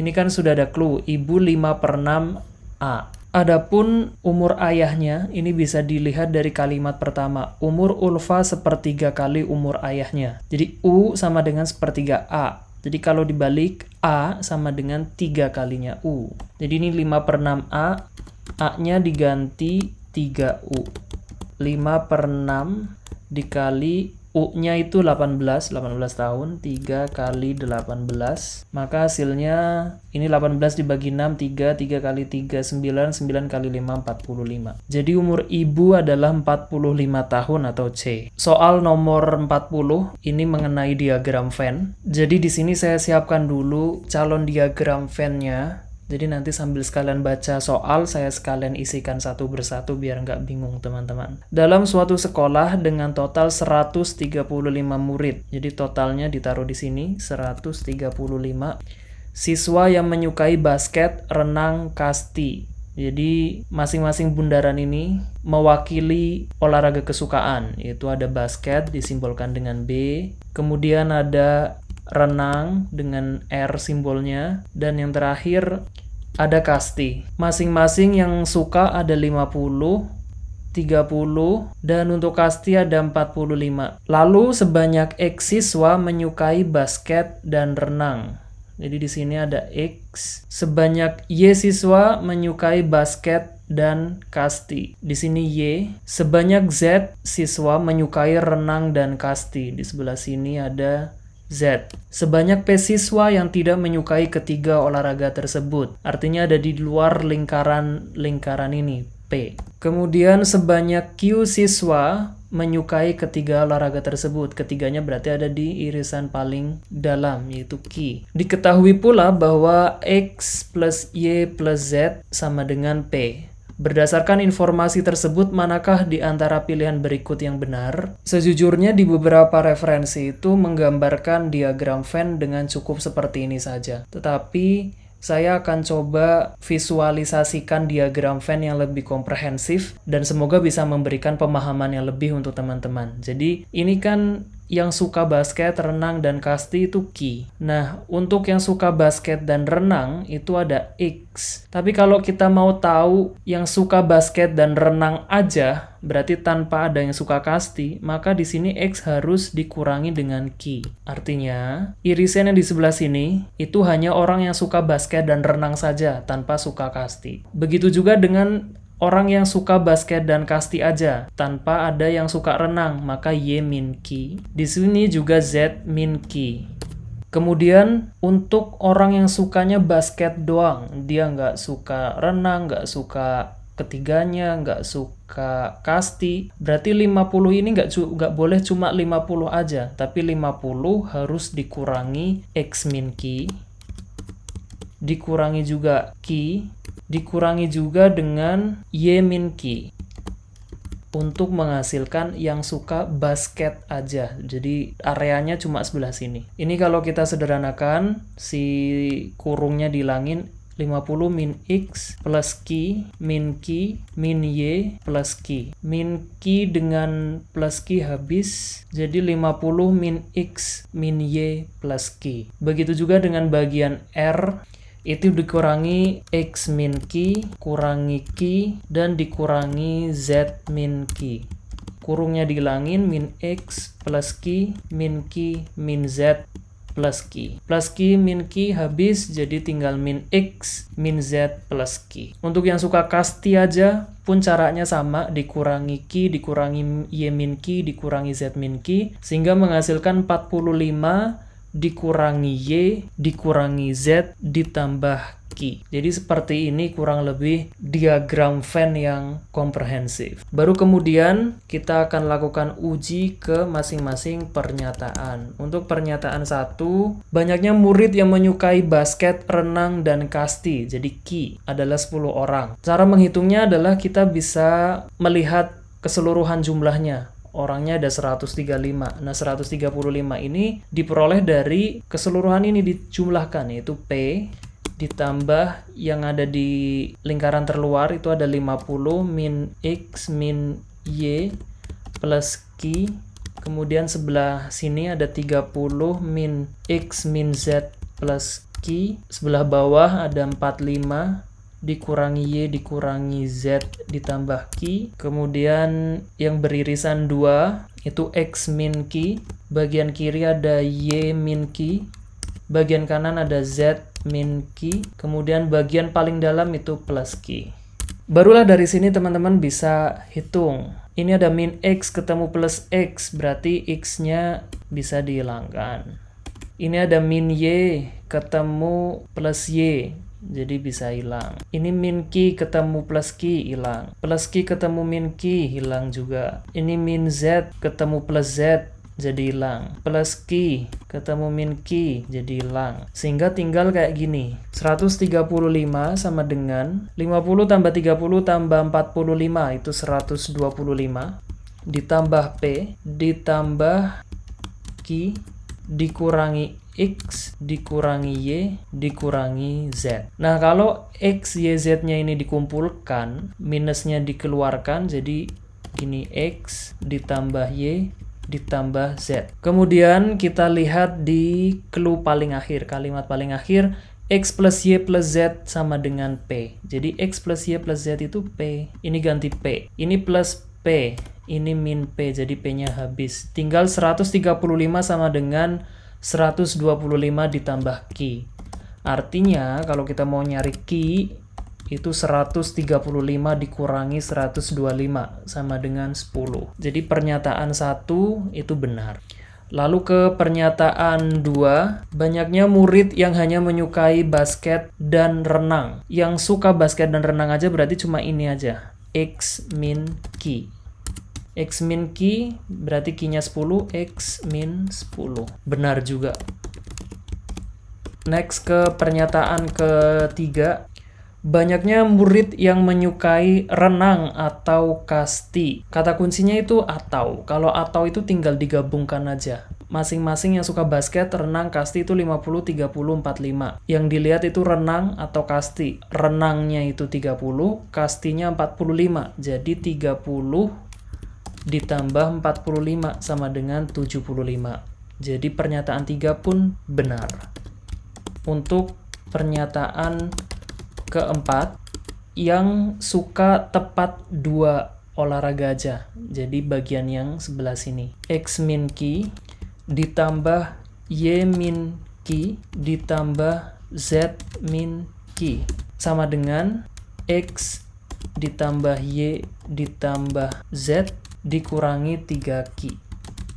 Speaker 1: Ini kan sudah ada clue, ibu 5 per 6 A. Adapun umur ayahnya, ini bisa dilihat dari kalimat pertama, umur Ulfa sepertiga kali umur ayahnya. Jadi U sama dengan sepertiga A, jadi kalau dibalik, A sama dengan 3 kalinya U. Jadi ini 5 per 6A, A-nya diganti 3U. 5 per 6 dikali U-nya itu 18, 18 tahun, 3 kali 18, maka hasilnya ini 18 dibagi 6, 3, 3 kali 3, 9, 9 kali 5, 45. Jadi umur ibu adalah 45 tahun atau C. Soal nomor 40 ini mengenai diagram Venn. Jadi di sini saya siapkan dulu calon diagram Venn-nya jadi nanti sambil sekalian baca soal, saya sekalian isikan satu bersatu biar nggak bingung teman-teman. Dalam suatu sekolah dengan total 135 murid, jadi totalnya ditaruh di sini 135 siswa yang menyukai basket, renang, kasti. Jadi masing-masing bundaran ini mewakili olahraga kesukaan, yaitu ada basket disimbolkan dengan B, kemudian ada renang dengan R simbolnya, dan yang terakhir ada kasti. Masing-masing yang suka ada 50, 30 dan untuk kasti ada 45. Lalu sebanyak X siswa menyukai basket dan renang. Jadi di sini ada X. Sebanyak Y siswa menyukai basket dan kasti. Di sini Y. Sebanyak Z siswa menyukai renang dan kasti. Di sebelah sini ada Z. Sebanyak P siswa yang tidak menyukai ketiga olahraga tersebut. Artinya ada di luar lingkaran-lingkaran ini, P. Kemudian sebanyak Q siswa menyukai ketiga olahraga tersebut. Ketiganya berarti ada di irisan paling dalam, yaitu Q. Diketahui pula bahwa X plus Y plus Z sama dengan P. Berdasarkan informasi tersebut, manakah di antara pilihan berikut yang benar? Sejujurnya di beberapa referensi itu menggambarkan diagram Venn dengan cukup seperti ini saja. Tetapi saya akan coba visualisasikan diagram Venn yang lebih komprehensif dan semoga bisa memberikan pemahaman yang lebih untuk teman-teman. Jadi, ini kan yang suka basket, renang, dan kasti itu Ki. Nah, untuk yang suka basket dan renang itu ada X. Tapi kalau kita mau tahu yang suka basket dan renang aja, berarti tanpa ada yang suka kasti, maka di sini X harus dikurangi dengan Ki. Artinya, irisan yang di sebelah sini itu hanya orang yang suka basket dan renang saja tanpa suka kasti. Begitu juga dengan Orang yang suka basket dan kasti aja, tanpa ada yang suka renang, maka Y min ki. Di sini juga Z min ki. Kemudian untuk orang yang sukanya basket doang, dia nggak suka renang, nggak suka ketiganya, nggak suka kasti. Berarti 50 ini nggak, nggak boleh cuma 50 aja, tapi 50 harus dikurangi X min ki dikurangi juga Ki, dikurangi juga dengan Y min Ki. Untuk menghasilkan yang suka basket aja. Jadi areanya cuma sebelah sini. Ini kalau kita sederhanakan, si kurungnya di langit 50 min X plus Q min Q min Y plus Q min Q dengan plus Q habis jadi 50 min X min Y plus Q begitu juga dengan bagian R itu dikurangi x min q, kurangi q, dan dikurangi z min q. Kurungnya dihilangin min x plus q, min q, min z plus q. Plus q min q habis, jadi tinggal min x min z plus q. Untuk yang suka kasti aja, pun caranya sama, dikurangi q, dikurangi y min q, dikurangi z min q, sehingga menghasilkan 45 dikurangi Y dikurangi Z ditambah Ki. Jadi seperti ini kurang lebih diagram Venn yang komprehensif. Baru kemudian kita akan lakukan uji ke masing-masing pernyataan. Untuk pernyataan satu, banyaknya murid yang menyukai basket, renang, dan kasti. Jadi Ki adalah 10 orang. Cara menghitungnya adalah kita bisa melihat keseluruhan jumlahnya orangnya ada 135. Nah, 135 ini diperoleh dari keseluruhan ini dijumlahkan yaitu P ditambah yang ada di lingkaran terluar itu ada 50 min X min Y plus Q kemudian sebelah sini ada 30 min X min Z plus Q sebelah bawah ada 45 dikurangi Y dikurangi Z ditambah Q. Kemudian yang beririsan 2 itu X min Q. Bagian kiri ada Y min Q. Bagian kanan ada Z min Q. Kemudian bagian paling dalam itu plus Q. Barulah dari sini teman-teman bisa hitung. Ini ada min X ketemu plus X, berarti X-nya bisa dihilangkan. Ini ada min Y ketemu plus Y, jadi bisa hilang. Ini min ki ketemu plus ki hilang. Plus ki ketemu min ki hilang juga. Ini min z ketemu plus z jadi hilang. Plus ki ketemu min ki jadi hilang. Sehingga tinggal kayak gini. 135 sama dengan 50 tambah 30 tambah 45 itu 125 ditambah P ditambah Ki dikurangi X dikurangi Y dikurangi Z. Nah, kalau X, Y, Z-nya ini dikumpulkan, minusnya dikeluarkan, jadi ini X ditambah Y ditambah Z. Kemudian kita lihat di clue paling akhir, kalimat paling akhir, X plus Y plus Z sama dengan P. Jadi X plus Y plus Z itu P. Ini ganti P. Ini plus P. Ini min P. Jadi P-nya habis. Tinggal 135 sama dengan 125 ditambah Q. Artinya kalau kita mau nyari Q itu 135 dikurangi 125 sama dengan 10. Jadi pernyataan 1 itu benar. Lalu ke pernyataan 2, banyaknya murid yang hanya menyukai basket dan renang. Yang suka basket dan renang aja berarti cuma ini aja, X min Ki. X min key berarti key-nya 10, X min 10. Benar juga. Next ke pernyataan ketiga. Banyaknya murid yang menyukai renang atau kasti. Kata kuncinya itu atau. Kalau atau itu tinggal digabungkan aja. Masing-masing yang suka basket, renang, kasti itu 50, 30, 45. Yang dilihat itu renang atau kasti. Renangnya itu 30, kastinya 45. Jadi 30 ditambah 45 sama dengan 75. Jadi pernyataan 3 pun benar. Untuk pernyataan keempat yang suka tepat dua olahraga aja. Jadi bagian yang sebelah sini. X min ki ditambah Y min ki ditambah Z min ki sama dengan X ditambah Y ditambah Z dikurangi 3 Ki.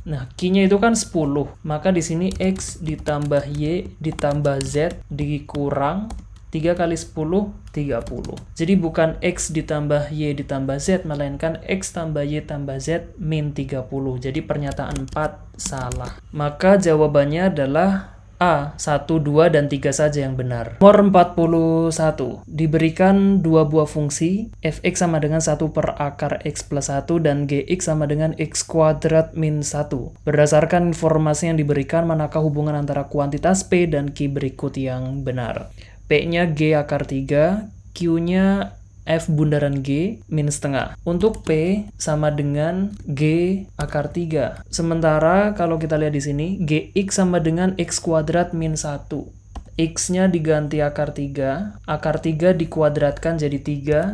Speaker 1: Nah, Ki-nya itu kan 10. Maka di sini X ditambah Y ditambah Z dikurang 3 kali 10, 30. Jadi bukan X ditambah Y ditambah Z, melainkan X tambah Y tambah Z min 30. Jadi pernyataan 4 salah. Maka jawabannya adalah A. 1, 2, dan 3 saja yang benar. Nomor 41. Diberikan dua buah fungsi, fx sama dengan 1 per akar x plus 1 dan gx sama dengan x kuadrat min 1. Berdasarkan informasi yang diberikan, manakah hubungan antara kuantitas P dan Q berikut yang benar? P-nya G akar 3, Q-nya F bundaran G min setengah. Untuk P sama dengan G akar 3. Sementara kalau kita lihat di sini, GX sama dengan X kuadrat min 1. X-nya diganti akar 3. Akar 3 dikuadratkan jadi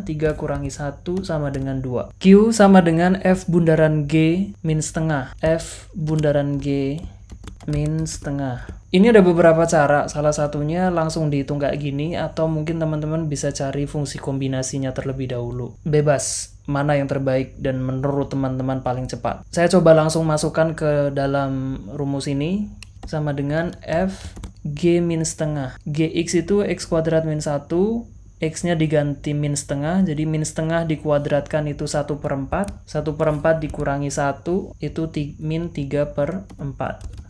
Speaker 1: 3. 3 kurangi 1 sama dengan 2. Q sama dengan F bundaran G min setengah. F bundaran G min setengah. Ini ada beberapa cara, salah satunya langsung dihitung kayak gini atau mungkin teman-teman bisa cari fungsi kombinasinya terlebih dahulu. Bebas, mana yang terbaik dan menurut teman-teman paling cepat. Saya coba langsung masukkan ke dalam rumus ini sama dengan F G min setengah. Gx itu X kuadrat min 1, X-nya diganti min setengah, jadi min setengah dikuadratkan itu 1 per 4, 1 per 4 dikurangi 1, itu min 3 per 4.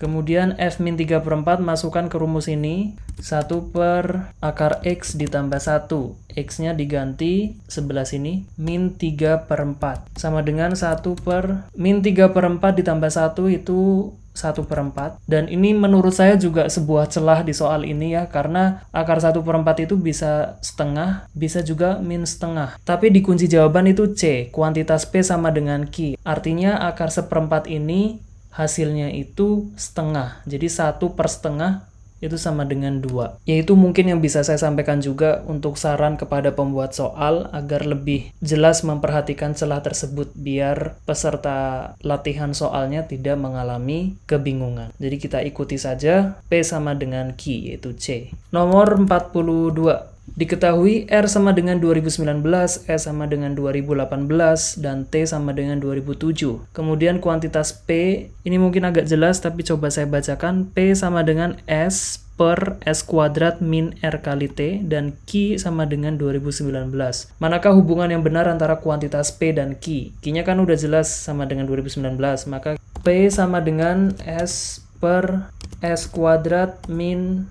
Speaker 1: Kemudian F-3 per 4 masukkan ke rumus ini. 1 per akar X ditambah 1. X-nya diganti sebelah sini. Min 3 per 4. Sama dengan 1 per... Min 3 per 4 ditambah 1 itu 1 per 4. Dan ini menurut saya juga sebuah celah di soal ini ya, karena akar 1 per 4 itu bisa setengah, bisa juga min setengah. Tapi di kunci jawaban itu C, kuantitas P sama dengan Q. Artinya akar 1 per 4 ini hasilnya itu setengah. Jadi satu per setengah itu sama dengan dua. Yaitu mungkin yang bisa saya sampaikan juga untuk saran kepada pembuat soal agar lebih jelas memperhatikan celah tersebut biar peserta latihan soalnya tidak mengalami kebingungan. Jadi kita ikuti saja P sama dengan Q yaitu C. Nomor 42. Diketahui R sama dengan 2019, S sama dengan 2018, dan T sama dengan 2007. Kemudian kuantitas P, ini mungkin agak jelas tapi coba saya bacakan. P sama dengan S per S kuadrat min R kali T dan Q sama dengan 2019. Manakah hubungan yang benar antara kuantitas P dan Q? Q-nya kan udah jelas sama dengan 2019, maka P sama dengan S per S kuadrat min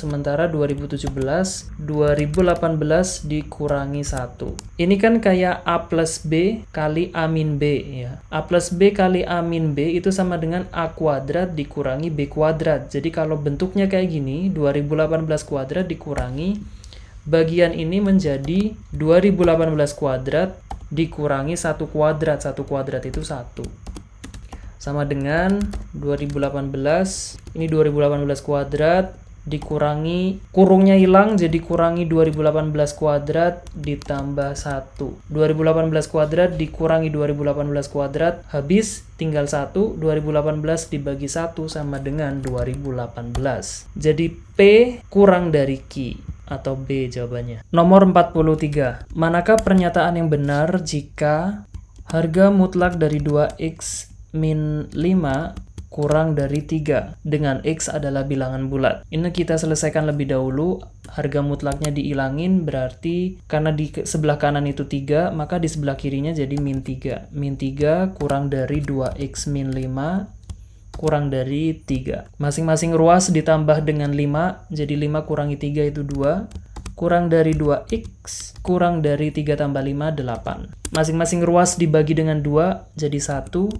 Speaker 1: sementara 2017 2018 dikurangi 1 ini kan kayak A plus B kali A min B ya A plus B kali A min B itu sama dengan A kuadrat dikurangi B kuadrat jadi kalau bentuknya kayak gini 2018 kuadrat dikurangi bagian ini menjadi 2018 kuadrat dikurangi 1 kuadrat 1 kuadrat itu 1 sama dengan 2018 ini 2018 kuadrat dikurangi kurungnya hilang jadi kurangi 2018 kuadrat ditambah 1. 2018 kuadrat dikurangi 2018 kuadrat habis tinggal 1. 2018 dibagi 1 sama dengan 2018. Jadi P kurang dari Q atau B jawabannya. Nomor 43. Manakah pernyataan yang benar jika harga mutlak dari 2x min 5 kurang dari 3 dengan X adalah bilangan bulat. Ini kita selesaikan lebih dahulu, harga mutlaknya diilangin berarti karena di sebelah kanan itu 3, maka di sebelah kirinya jadi min 3. Min 3 kurang dari 2X min 5 kurang dari 3. Masing-masing ruas ditambah dengan 5, jadi 5 kurangi 3 itu 2. Kurang dari 2x, kurang dari 3 tambah 5, 8. Masing-masing ruas dibagi dengan 2, jadi 1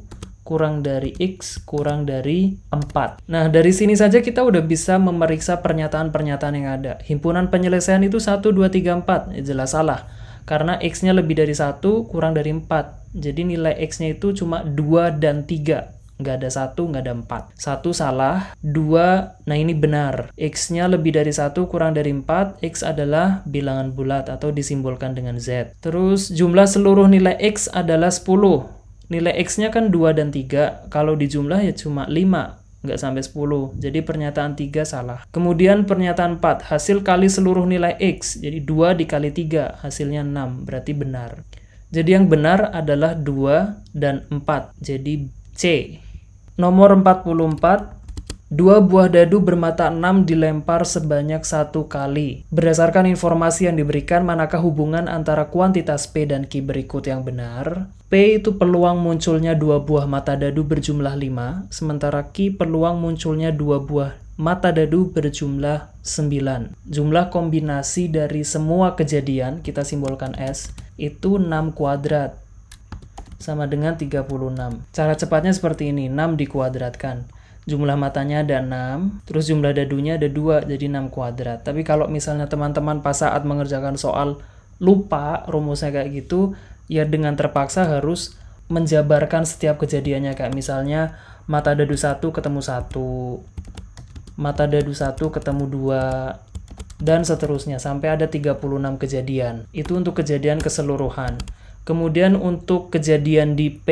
Speaker 1: kurang dari X kurang dari 4. Nah, dari sini saja kita udah bisa memeriksa pernyataan-pernyataan yang ada. Himpunan penyelesaian itu 1, 2, 3, 4. Ya, jelas salah. Karena X-nya lebih dari 1, kurang dari 4. Jadi nilai X-nya itu cuma 2 dan 3 nggak ada 1, nggak ada 4. 1 salah, 2, nah ini benar. X-nya lebih dari 1, kurang dari 4. X adalah bilangan bulat atau disimbolkan dengan Z. Terus jumlah seluruh nilai X adalah 10 nilai X-nya kan 2 dan 3, kalau dijumlah ya cuma 5, nggak sampai 10. Jadi pernyataan 3 salah. Kemudian pernyataan 4, hasil kali seluruh nilai X. Jadi 2 dikali 3, hasilnya 6, berarti benar. Jadi yang benar adalah 2 dan 4, jadi C. Nomor 44, Dua buah dadu bermata 6 dilempar sebanyak satu kali. Berdasarkan informasi yang diberikan, manakah hubungan antara kuantitas P dan Q berikut yang benar? P itu peluang munculnya dua buah mata dadu berjumlah 5, sementara Q peluang munculnya dua buah mata dadu berjumlah 9. Jumlah kombinasi dari semua kejadian, kita simbolkan S, itu 6 kuadrat sama dengan 36. Cara cepatnya seperti ini, 6 dikuadratkan. Jumlah matanya ada 6, terus jumlah dadunya ada 2, jadi 6 kuadrat. Tapi kalau misalnya teman-teman pas saat mengerjakan soal lupa rumusnya kayak gitu, Ya dengan terpaksa harus menjabarkan setiap kejadiannya kayak misalnya mata dadu satu ketemu satu mata dadu satu ketemu dua dan seterusnya sampai ada 36 kejadian itu untuk kejadian keseluruhan Kemudian untuk kejadian di P,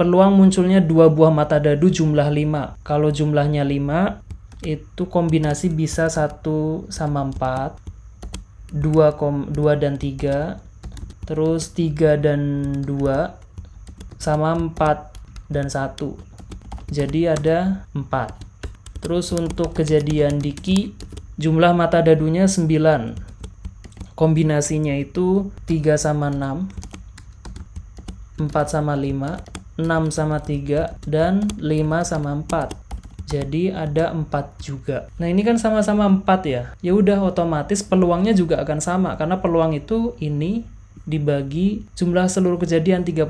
Speaker 1: peluang munculnya dua buah mata dadu jumlah 5. Kalau jumlahnya 5, itu kombinasi bisa 1 sama 4, 2, 2 dan 3, terus 3 dan 2 sama 4 dan 1 jadi ada 4 terus untuk kejadian Diki jumlah mata dadunya 9 kombinasinya itu 3 sama 6 4 sama 5 6 sama 3 dan 5 sama 4 jadi ada 4 juga. Nah, ini kan sama-sama 4 ya. Ya udah otomatis peluangnya juga akan sama karena peluang itu ini dibagi jumlah seluruh kejadian 36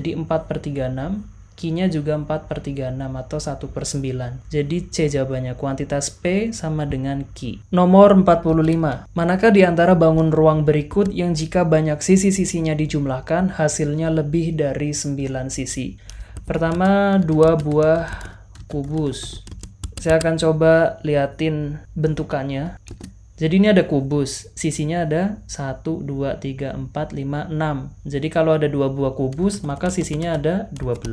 Speaker 1: jadi 4 per 36 Q-nya juga 4 per 36 atau 1 per 9. Jadi C jawabannya, kuantitas P sama dengan Q. Nomor 45. Manakah di antara bangun ruang berikut yang jika banyak sisi-sisinya dijumlahkan, hasilnya lebih dari 9 sisi? Pertama, dua buah kubus. Saya akan coba liatin bentukannya. Jadi ini ada kubus, sisinya ada 1, 2, 3, 4, 5, 6. Jadi kalau ada dua buah kubus, maka sisinya ada 12.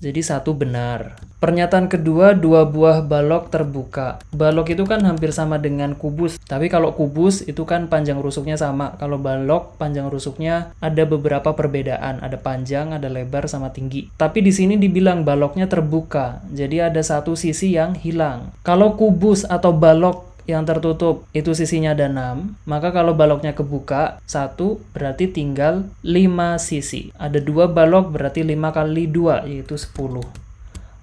Speaker 1: Jadi satu benar. Pernyataan kedua, dua buah balok terbuka. Balok itu kan hampir sama dengan kubus. Tapi kalau kubus itu kan panjang rusuknya sama. Kalau balok, panjang rusuknya ada beberapa perbedaan. Ada panjang, ada lebar, sama tinggi. Tapi di sini dibilang baloknya terbuka. Jadi ada satu sisi yang hilang. Kalau kubus atau balok yang tertutup itu sisinya ada 6, maka kalau baloknya kebuka, 1 berarti tinggal 5 sisi. Ada 2 balok berarti 5 kali 2 yaitu 10.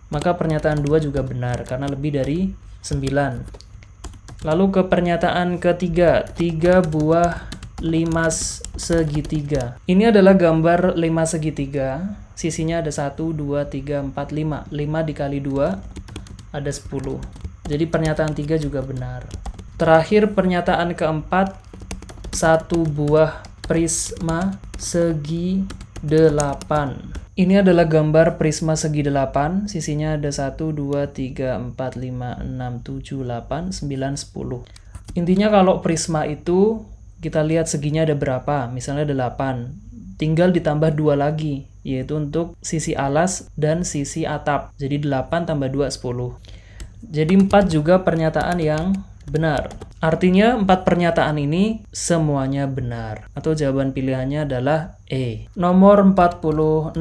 Speaker 1: Maka pernyataan 2 juga benar karena lebih dari 9. Lalu ke pernyataan ketiga, 3 buah 5 segitiga. Ini adalah gambar 5 segitiga. Sisinya ada 1, 2, 3, 4, 5. 5 dikali 2 ada 10. Jadi pernyataan tiga juga benar. Terakhir pernyataan keempat, satu buah prisma segi delapan. Ini adalah gambar prisma segi delapan, sisinya ada satu, dua, tiga, empat, lima, enam, tujuh, delapan, sembilan, sepuluh. Intinya kalau prisma itu kita lihat seginya ada berapa, misalnya delapan, Tinggal ditambah dua lagi, yaitu untuk sisi alas dan sisi atap. Jadi delapan tambah dua sepuluh. Jadi empat juga pernyataan yang benar. Artinya empat pernyataan ini semuanya benar atau jawaban pilihannya adalah E. Nomor 46.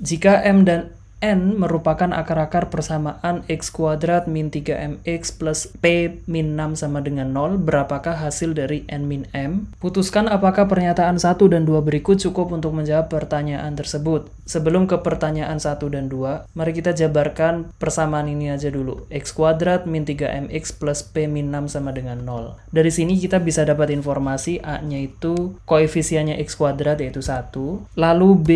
Speaker 1: Jika M dan N merupakan akar-akar persamaan X kuadrat min 3MX plus P min 6 sama dengan 0. Berapakah hasil dari N min M? Putuskan apakah pernyataan 1 dan 2 berikut cukup untuk menjawab pertanyaan tersebut. Sebelum ke pertanyaan 1 dan 2, mari kita jabarkan persamaan ini aja dulu. X kuadrat min 3MX plus P min 6 sama dengan 0. Dari sini kita bisa dapat informasi A-nya itu koefisiennya X kuadrat yaitu 1. Lalu B,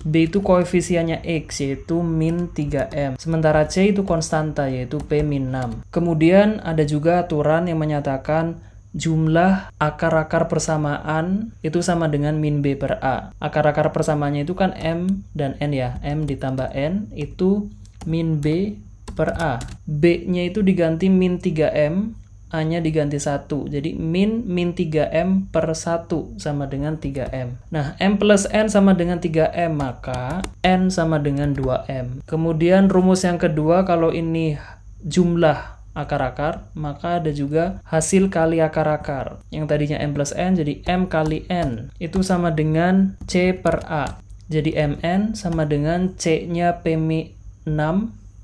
Speaker 1: B itu koefisiennya X yaitu min 3M. Sementara C itu konstanta yaitu P min 6. Kemudian ada juga aturan yang menyatakan jumlah akar-akar persamaan itu sama dengan min B per A. Akar-akar persamaannya itu kan M dan N ya. M ditambah N itu min B per A. B-nya itu diganti min 3M A-nya diganti 1. Jadi min min 3M per 1 sama dengan 3M. Nah, M plus N sama dengan 3M, maka N sama dengan 2M. Kemudian rumus yang kedua, kalau ini jumlah akar-akar, maka ada juga hasil kali akar-akar. Yang tadinya M plus N jadi M kali N. Itu sama dengan C per A. Jadi MN sama dengan C-nya P-6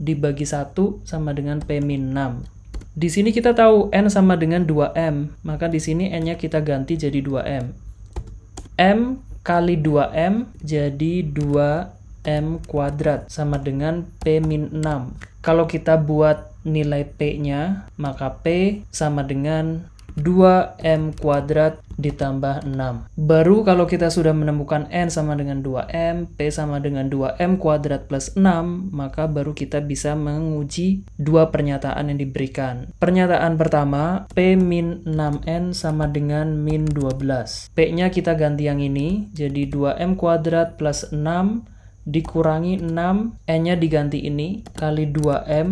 Speaker 1: dibagi 1 sama dengan P-6. Di sini kita tahu N sama dengan 2M, maka di sini N-nya kita ganti jadi 2M. M kali 2M jadi 2M kuadrat sama dengan P min 6. Kalau kita buat nilai P-nya, maka P sama dengan 2M kuadrat ditambah 6. Baru kalau kita sudah menemukan N sama dengan 2M, P sama dengan 2M kuadrat plus 6, maka baru kita bisa menguji dua pernyataan yang diberikan. Pernyataan pertama, P min 6N sama dengan min 12. P-nya kita ganti yang ini, jadi 2M kuadrat plus 6 dikurangi 6, N-nya diganti ini, kali 2M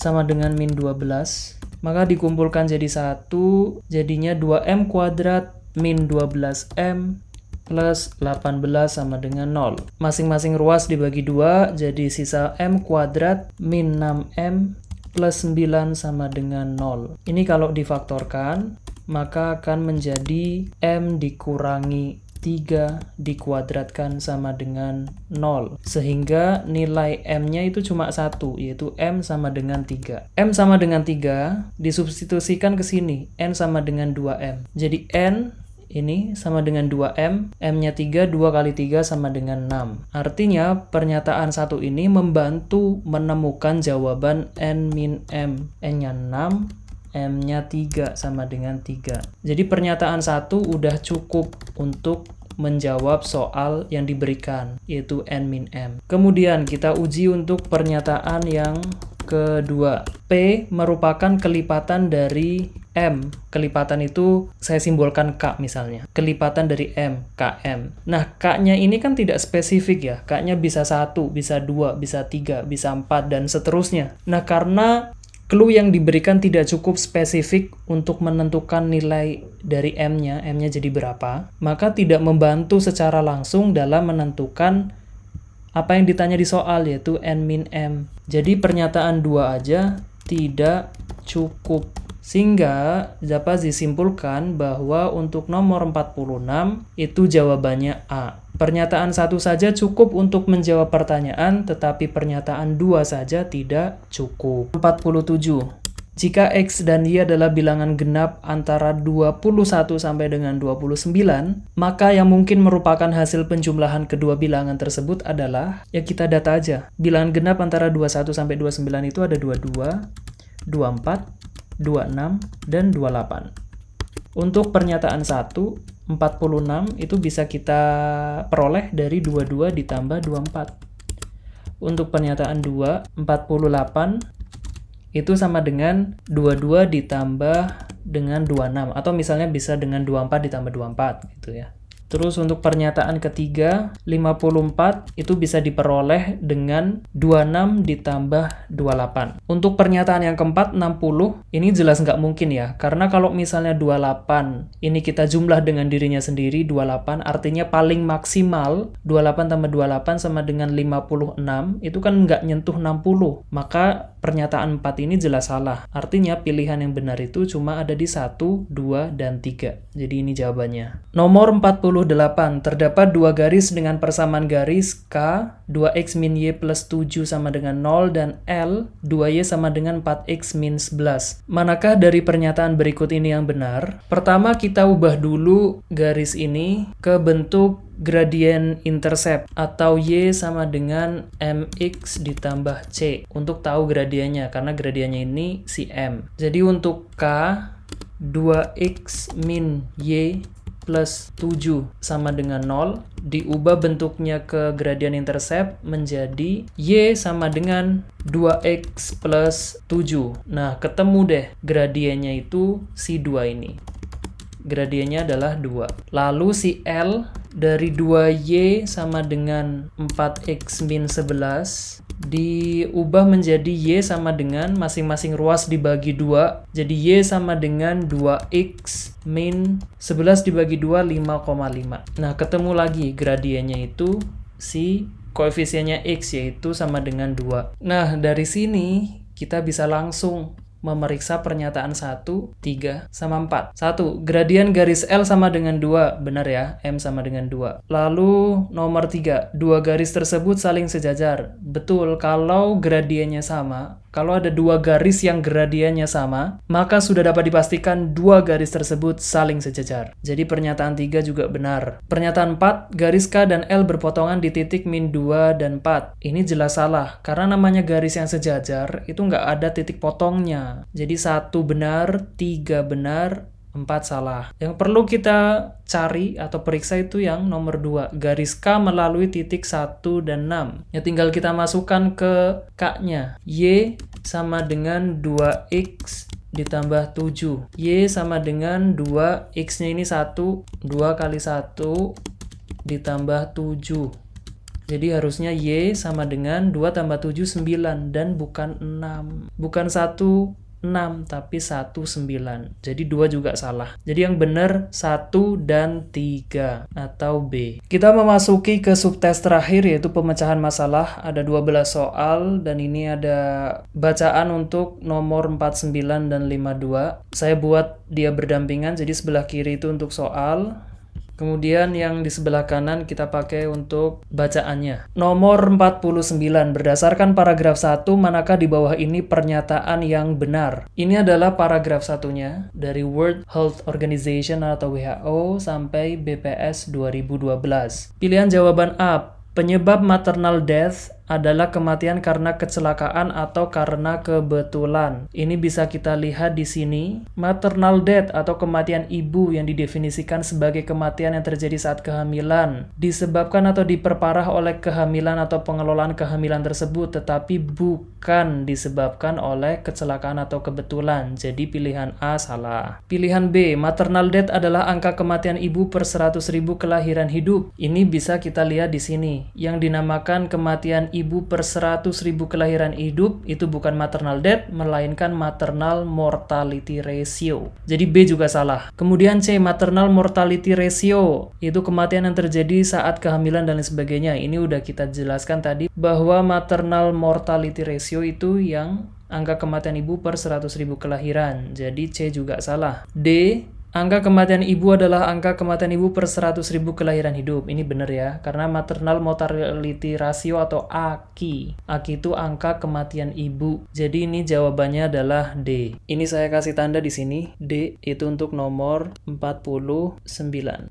Speaker 1: sama dengan min 12 maka dikumpulkan jadi satu, jadinya 2M kuadrat min 12M plus 18 sama dengan 0. Masing-masing ruas dibagi 2, jadi sisa M kuadrat min 6M plus 9 sama dengan 0. Ini kalau difaktorkan, maka akan menjadi M dikurangi 3 dikuadratkan sama dengan 0 sehingga nilai M-nya itu cuma satu yaitu M sama dengan 3 M sama dengan 3 disubstitusikan ke sini N sama dengan 2M jadi N ini sama dengan 2M, M-nya 3, 2 kali 3 sama dengan 6. Artinya, pernyataan satu ini membantu menemukan jawaban N min M. N-nya 6, M-nya 3 sama dengan 3. Jadi pernyataan satu udah cukup untuk menjawab soal yang diberikan, yaitu N min M. Kemudian kita uji untuk pernyataan yang kedua. P merupakan kelipatan dari M. Kelipatan itu saya simbolkan K misalnya. Kelipatan dari M, KM. Nah, K-nya ini kan tidak spesifik ya. K-nya bisa satu, bisa dua, bisa tiga, bisa empat, dan seterusnya. Nah, karena clue yang diberikan tidak cukup spesifik untuk menentukan nilai dari M-nya, M-nya jadi berapa, maka tidak membantu secara langsung dalam menentukan apa yang ditanya di soal yaitu N min M. Jadi pernyataan dua aja tidak cukup. Sehingga dapat disimpulkan bahwa untuk nomor 46 itu jawabannya A. Pernyataan satu saja cukup untuk menjawab pertanyaan, tetapi pernyataan dua saja tidak cukup. 47. Jika X dan Y adalah bilangan genap antara 21 sampai dengan 29, maka yang mungkin merupakan hasil penjumlahan kedua bilangan tersebut adalah, ya kita data aja, bilangan genap antara 21 sampai 29 itu ada 22, 24, 26, dan 28. Untuk pernyataan 1, 46 itu bisa kita peroleh dari 22 ditambah 24. Untuk pernyataan 2, 48 itu sama dengan 22 ditambah dengan 26 atau misalnya bisa dengan 24 ditambah 24 gitu ya. Terus untuk pernyataan ketiga, 54 itu bisa diperoleh dengan 26 ditambah 28. Untuk pernyataan yang keempat, 60, ini jelas nggak mungkin ya. Karena kalau misalnya 28, ini kita jumlah dengan dirinya sendiri, 28 artinya paling maksimal, 28 tambah 28 sama dengan 56, itu kan nggak nyentuh 60. Maka pernyataan 4 ini jelas salah. Artinya pilihan yang benar itu cuma ada di 1, 2, dan 3. Jadi ini jawabannya. Nomor 40 Terdapat dua garis dengan persamaan garis K, 2X min Y plus 7 sama dengan 0, dan L, 2Y sama dengan 4X min 11. Manakah dari pernyataan berikut ini yang benar? Pertama, kita ubah dulu garis ini ke bentuk gradien intercept atau Y sama dengan MX ditambah C untuk tahu gradiennya karena gradiennya ini si M. Jadi untuk K 2x min y plus 7 sama dengan 0 diubah bentuknya ke gradien intercept menjadi Y sama dengan 2X plus 7 nah ketemu deh gradiennya itu si 2 ini gradiennya adalah 2. Lalu si L dari 2Y sama dengan 4X min 11 diubah menjadi Y sama dengan masing-masing ruas dibagi 2. Jadi Y sama dengan 2X min 11 dibagi 2 5,5. Nah, ketemu lagi gradiennya itu si koefisiennya X yaitu sama dengan 2. Nah, dari sini kita bisa langsung memeriksa pernyataan 1, 3, sama 4. 1. Gradien garis L sama dengan 2. Benar ya, M sama dengan 2. Lalu nomor 3. Dua garis tersebut saling sejajar. Betul, kalau gradiennya sama, kalau ada dua garis yang gradiennya sama, maka sudah dapat dipastikan dua garis tersebut saling sejajar. Jadi pernyataan 3 juga benar. Pernyataan 4, garis K dan L berpotongan di titik min 2 dan 4. Ini jelas salah, karena namanya garis yang sejajar itu nggak ada titik potongnya. Jadi satu benar, tiga benar, empat salah. Yang perlu kita cari atau periksa itu yang nomor 2, garis K melalui titik 1 dan 6. Ya tinggal kita masukkan ke K-nya. Y sama dengan 2X ditambah 7. Y sama dengan 2, X-nya ini 1, 2 kali 1 ditambah 7. Jadi harusnya Y sama dengan 2 tambah 7, 9 dan bukan 6. Bukan 1, 6 tapi 1 9. Jadi 2 juga salah. Jadi yang benar 1 dan 3 atau B. Kita memasuki ke subtes terakhir yaitu pemecahan masalah. Ada 12 soal dan ini ada bacaan untuk nomor 49 dan 52. Saya buat dia berdampingan jadi sebelah kiri itu untuk soal, Kemudian yang di sebelah kanan kita pakai untuk bacaannya. Nomor 49 berdasarkan paragraf 1 manakah di bawah ini pernyataan yang benar. Ini adalah paragraf satunya dari World Health Organization atau WHO sampai BPS 2012. Pilihan jawaban A, penyebab maternal death adalah kematian karena kecelakaan atau karena kebetulan. Ini bisa kita lihat di sini. Maternal death atau kematian ibu yang didefinisikan sebagai kematian yang terjadi saat kehamilan, disebabkan atau diperparah oleh kehamilan atau pengelolaan kehamilan tersebut, tetapi bukan disebabkan oleh kecelakaan atau kebetulan. Jadi pilihan A salah. Pilihan B, maternal death adalah angka kematian ibu per 100.000 kelahiran hidup. Ini bisa kita lihat di sini, yang dinamakan kematian ibu per 100 ribu kelahiran hidup itu bukan maternal death, melainkan maternal mortality ratio. Jadi B juga salah. Kemudian C, maternal mortality ratio, itu kematian yang terjadi saat kehamilan dan lain sebagainya. Ini udah kita jelaskan tadi bahwa maternal mortality ratio itu yang angka kematian ibu per 100 ribu kelahiran. Jadi C juga salah. D, Angka kematian ibu adalah angka kematian ibu per ribu kelahiran hidup. Ini benar ya, karena maternal mortality ratio atau AKI. AKI itu angka kematian ibu. Jadi ini jawabannya adalah D. Ini saya kasih tanda di sini. D itu untuk nomor 49.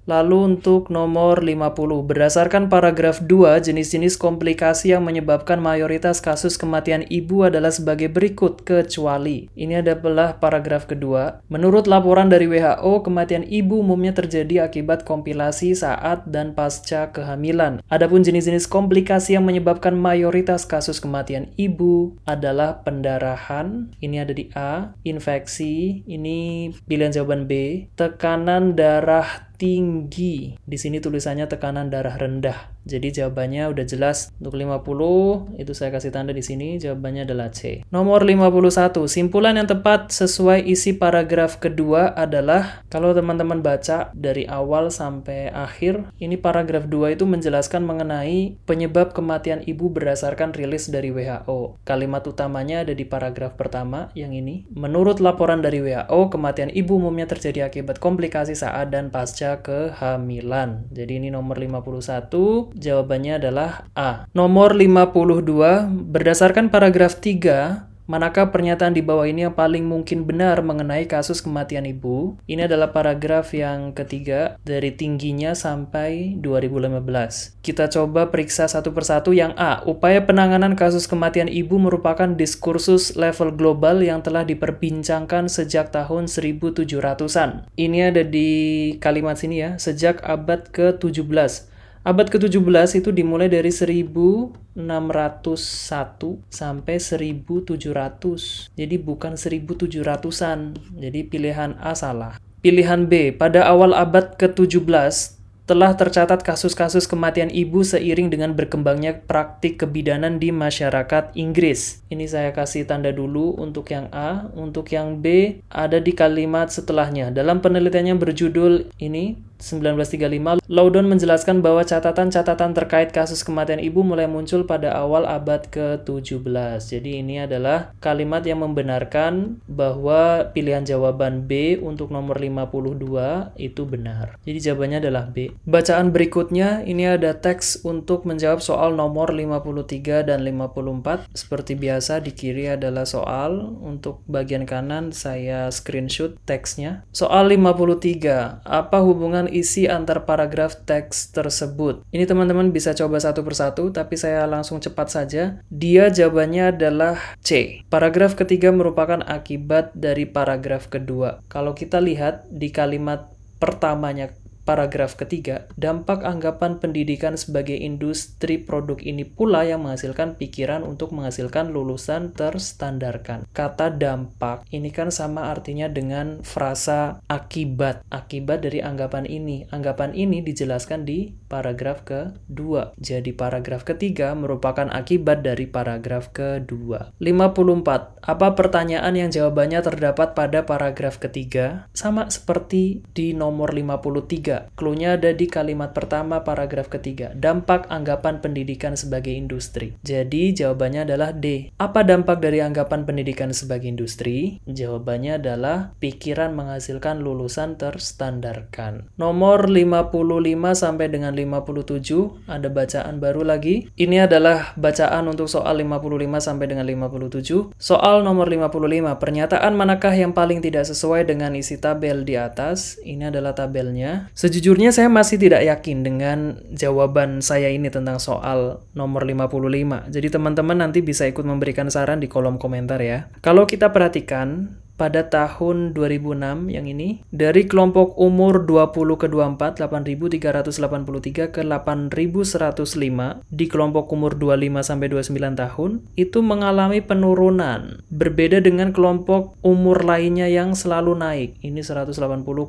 Speaker 1: Lalu untuk nomor 50. Berdasarkan paragraf 2, jenis-jenis komplikasi yang menyebabkan mayoritas kasus kematian ibu adalah sebagai berikut, kecuali. Ini adalah paragraf kedua. Menurut laporan dari WHO, kematian ibu umumnya terjadi akibat kompilasi saat dan pasca kehamilan. Adapun jenis-jenis komplikasi yang menyebabkan mayoritas kasus kematian ibu adalah pendarahan, ini ada di A, infeksi, ini pilihan jawaban B, tekanan darah tinggi. Di sini tulisannya tekanan darah rendah. Jadi jawabannya udah jelas untuk 50 itu saya kasih tanda di sini jawabannya adalah C. Nomor 51, simpulan yang tepat sesuai isi paragraf kedua adalah kalau teman-teman baca dari awal sampai akhir, ini paragraf 2 itu menjelaskan mengenai penyebab kematian ibu berdasarkan rilis dari WHO. Kalimat utamanya ada di paragraf pertama yang ini. Menurut laporan dari WHO, kematian ibu umumnya terjadi akibat komplikasi saat dan pasca pasca kehamilan. Jadi ini nomor 51, jawabannya adalah A. Nomor 52, berdasarkan paragraf 3, Manakah pernyataan di bawah ini yang paling mungkin benar mengenai kasus kematian ibu? Ini adalah paragraf yang ketiga dari tingginya sampai 2015. Kita coba periksa satu persatu yang A. Upaya penanganan kasus kematian ibu merupakan diskursus level global yang telah diperbincangkan sejak tahun 1700-an. Ini ada di kalimat sini ya, sejak abad ke-17 Abad ke-17 itu dimulai dari 1601 sampai 1700. Jadi bukan 1700-an. Jadi pilihan A salah. Pilihan B, pada awal abad ke-17 telah tercatat kasus-kasus kematian ibu seiring dengan berkembangnya praktik kebidanan di masyarakat Inggris. Ini saya kasih tanda dulu untuk yang A, untuk yang B ada di kalimat setelahnya. Dalam penelitiannya berjudul ini, 1935, Loudon menjelaskan bahwa catatan-catatan terkait kasus kematian ibu mulai muncul pada awal abad ke-17. Jadi ini adalah kalimat yang membenarkan bahwa pilihan jawaban B untuk nomor 52 itu benar. Jadi jawabannya adalah B. Bacaan berikutnya ini ada teks untuk menjawab soal nomor 53 dan 54. Seperti biasa di kiri adalah soal, untuk bagian kanan saya screenshot teksnya. Soal 53, apa hubungan menuliskan isi antar paragraf teks tersebut. Ini teman-teman bisa coba satu persatu, tapi saya langsung cepat saja. Dia jawabannya adalah C. Paragraf ketiga merupakan akibat dari paragraf kedua. Kalau kita lihat di kalimat pertamanya Paragraf ketiga, dampak anggapan pendidikan sebagai industri produk ini pula yang menghasilkan pikiran untuk menghasilkan lulusan terstandarkan. Kata dampak ini kan sama artinya dengan frasa akibat. Akibat dari anggapan ini. Anggapan ini dijelaskan di paragraf kedua. Jadi paragraf ketiga merupakan akibat dari paragraf kedua. 54. Apa pertanyaan yang jawabannya terdapat pada paragraf ketiga? Sama seperti di nomor 53 ketiga. Klunya ada di kalimat pertama paragraf ketiga. Dampak anggapan pendidikan sebagai industri. Jadi jawabannya adalah D. Apa dampak dari anggapan pendidikan sebagai industri? Jawabannya adalah pikiran menghasilkan lulusan terstandarkan. Nomor 55 sampai dengan 57 ada bacaan baru lagi. Ini adalah bacaan untuk soal 55 sampai dengan 57. Soal nomor 55, pernyataan manakah yang paling tidak sesuai dengan isi tabel di atas? Ini adalah tabelnya. Sejujurnya saya masih tidak yakin dengan jawaban saya ini tentang soal nomor 55. Jadi teman-teman nanti bisa ikut memberikan saran di kolom komentar ya. Kalau kita perhatikan pada tahun 2006 yang ini dari kelompok umur 20 ke 24 8383 ke 8105 di kelompok umur 25 sampai 29 tahun itu mengalami penurunan berbeda dengan kelompok umur lainnya yang selalu naik ini 180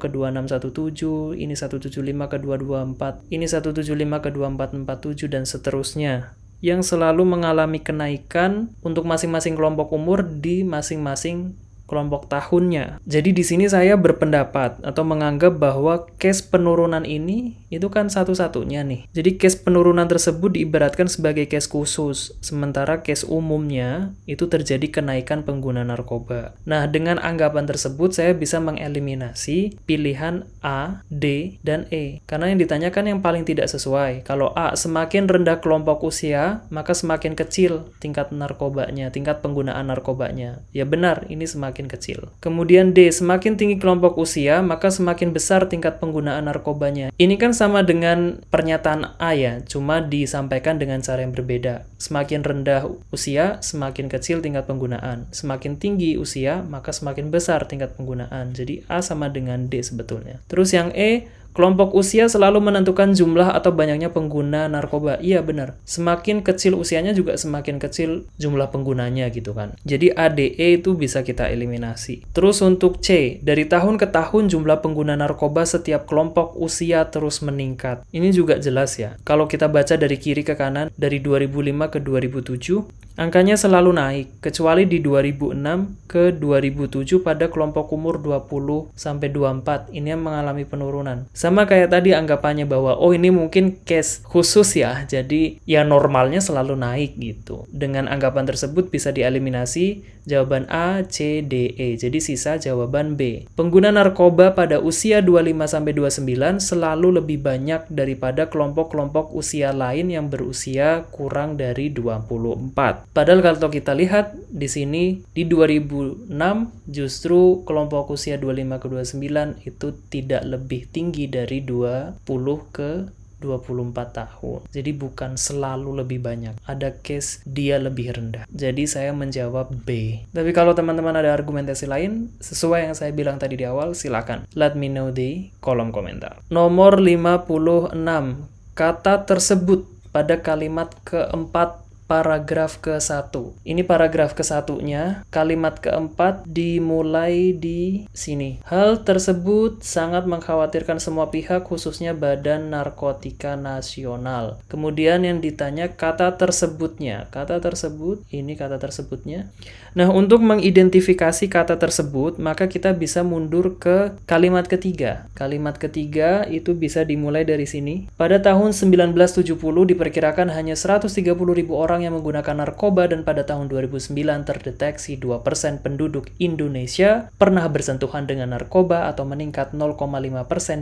Speaker 1: ke 2617 ini 175 ke 224 ini 175 ke 2447 dan seterusnya yang selalu mengalami kenaikan untuk masing-masing kelompok umur di masing-masing kelompok tahunnya. Jadi di sini saya berpendapat atau menganggap bahwa case penurunan ini itu kan satu-satunya nih. Jadi case penurunan tersebut diibaratkan sebagai case khusus, sementara case umumnya itu terjadi kenaikan pengguna narkoba. Nah, dengan anggapan tersebut saya bisa mengeliminasi pilihan A, D, dan E. Karena yang ditanyakan yang paling tidak sesuai. Kalau A semakin rendah kelompok usia, maka semakin kecil tingkat narkobanya, tingkat penggunaan narkobanya. Ya benar, ini semakin semakin kecil. Kemudian D. Semakin tinggi kelompok usia, maka semakin besar tingkat penggunaan narkobanya. Ini kan sama dengan pernyataan A ya, cuma disampaikan dengan cara yang berbeda. Semakin rendah usia, semakin kecil tingkat penggunaan. Semakin tinggi usia, maka semakin besar tingkat penggunaan. Jadi A sama dengan D sebetulnya. Terus yang E, Kelompok usia selalu menentukan jumlah atau banyaknya pengguna narkoba. Iya benar. Semakin kecil usianya juga semakin kecil jumlah penggunanya gitu kan. Jadi ADE itu bisa kita eliminasi. Terus untuk C, dari tahun ke tahun jumlah pengguna narkoba setiap kelompok usia terus meningkat. Ini juga jelas ya. Kalau kita baca dari kiri ke kanan dari 2005 ke 2007 Angkanya selalu naik, kecuali di 2006 ke 2007 pada kelompok umur 20-24. Ini yang mengalami penurunan. Sama kayak tadi anggapannya bahwa, oh ini mungkin case khusus ya, jadi ya normalnya selalu naik gitu. Dengan anggapan tersebut bisa dieliminasi Jawaban A, C, D, E. Jadi sisa jawaban B. Pengguna narkoba pada usia 25-29 selalu lebih banyak daripada kelompok-kelompok usia lain yang berusia kurang dari 24. Padahal kalau kita lihat di sini di 2006 justru kelompok usia 25 29 itu tidak lebih tinggi dari 20 ke 24 tahun. Jadi bukan selalu lebih banyak. Ada case dia lebih rendah. Jadi saya menjawab B. Tapi kalau teman-teman ada argumentasi lain, sesuai yang saya bilang tadi di awal, silakan. Let me know di kolom komentar. Nomor 56. Kata tersebut pada kalimat keempat paragraf ke-1. Ini paragraf ke-1-nya, kalimat keempat dimulai di sini. Hal tersebut sangat mengkhawatirkan semua pihak khususnya Badan Narkotika Nasional. Kemudian yang ditanya kata tersebutnya. Kata tersebut, ini kata tersebutnya. Nah, untuk mengidentifikasi kata tersebut, maka kita bisa mundur ke kalimat ketiga. Kalimat ketiga itu bisa dimulai dari sini. Pada tahun 1970 diperkirakan hanya 130.000 orang orang yang menggunakan narkoba dan pada tahun 2009 terdeteksi 2% penduduk Indonesia pernah bersentuhan dengan narkoba atau meningkat 0,5%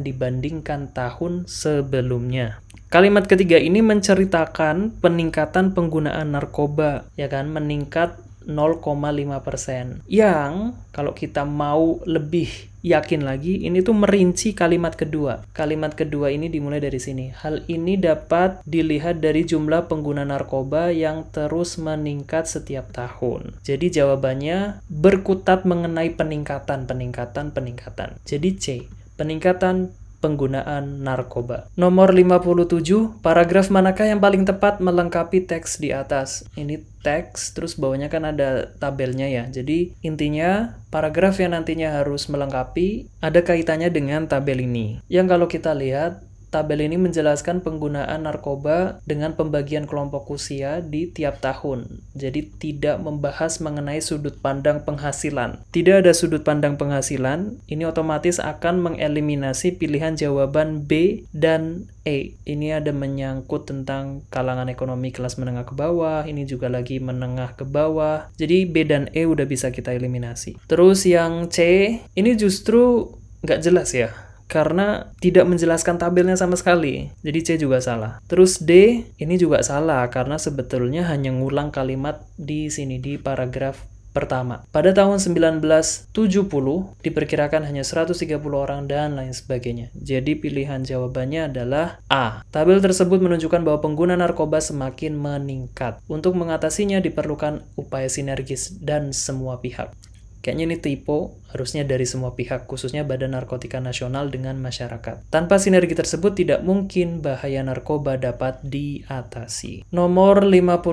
Speaker 1: dibandingkan tahun sebelumnya. Kalimat ketiga ini menceritakan peningkatan penggunaan narkoba, ya kan? Meningkat 0,5%. Yang kalau kita mau lebih yakin lagi, ini tuh merinci kalimat kedua. Kalimat kedua ini dimulai dari sini. Hal ini dapat dilihat dari jumlah pengguna narkoba yang terus meningkat setiap tahun. Jadi jawabannya berkutat mengenai peningkatan, peningkatan, peningkatan. Jadi C, peningkatan penggunaan narkoba. Nomor 57, paragraf manakah yang paling tepat melengkapi teks di atas? Ini teks, terus bawahnya kan ada tabelnya ya. Jadi intinya paragraf yang nantinya harus melengkapi ada kaitannya dengan tabel ini. Yang kalau kita lihat Tabel ini menjelaskan penggunaan narkoba dengan pembagian kelompok usia di tiap tahun. Jadi tidak membahas mengenai sudut pandang penghasilan. Tidak ada sudut pandang penghasilan, ini otomatis akan mengeliminasi pilihan jawaban B dan E. Ini ada menyangkut tentang kalangan ekonomi kelas menengah ke bawah, ini juga lagi menengah ke bawah. Jadi B dan E udah bisa kita eliminasi. Terus yang C, ini justru nggak jelas ya karena tidak menjelaskan tabelnya sama sekali. Jadi C juga salah. Terus D ini juga salah karena sebetulnya hanya ngulang kalimat di sini di paragraf pertama. Pada tahun 1970 diperkirakan hanya 130 orang dan lain sebagainya. Jadi pilihan jawabannya adalah A. Tabel tersebut menunjukkan bahwa pengguna narkoba semakin meningkat. Untuk mengatasinya diperlukan upaya sinergis dan semua pihak. Kayaknya ini typo, harusnya dari semua pihak, khususnya Badan Narkotika Nasional dengan masyarakat. Tanpa sinergi tersebut tidak mungkin bahaya narkoba dapat diatasi. Nomor 58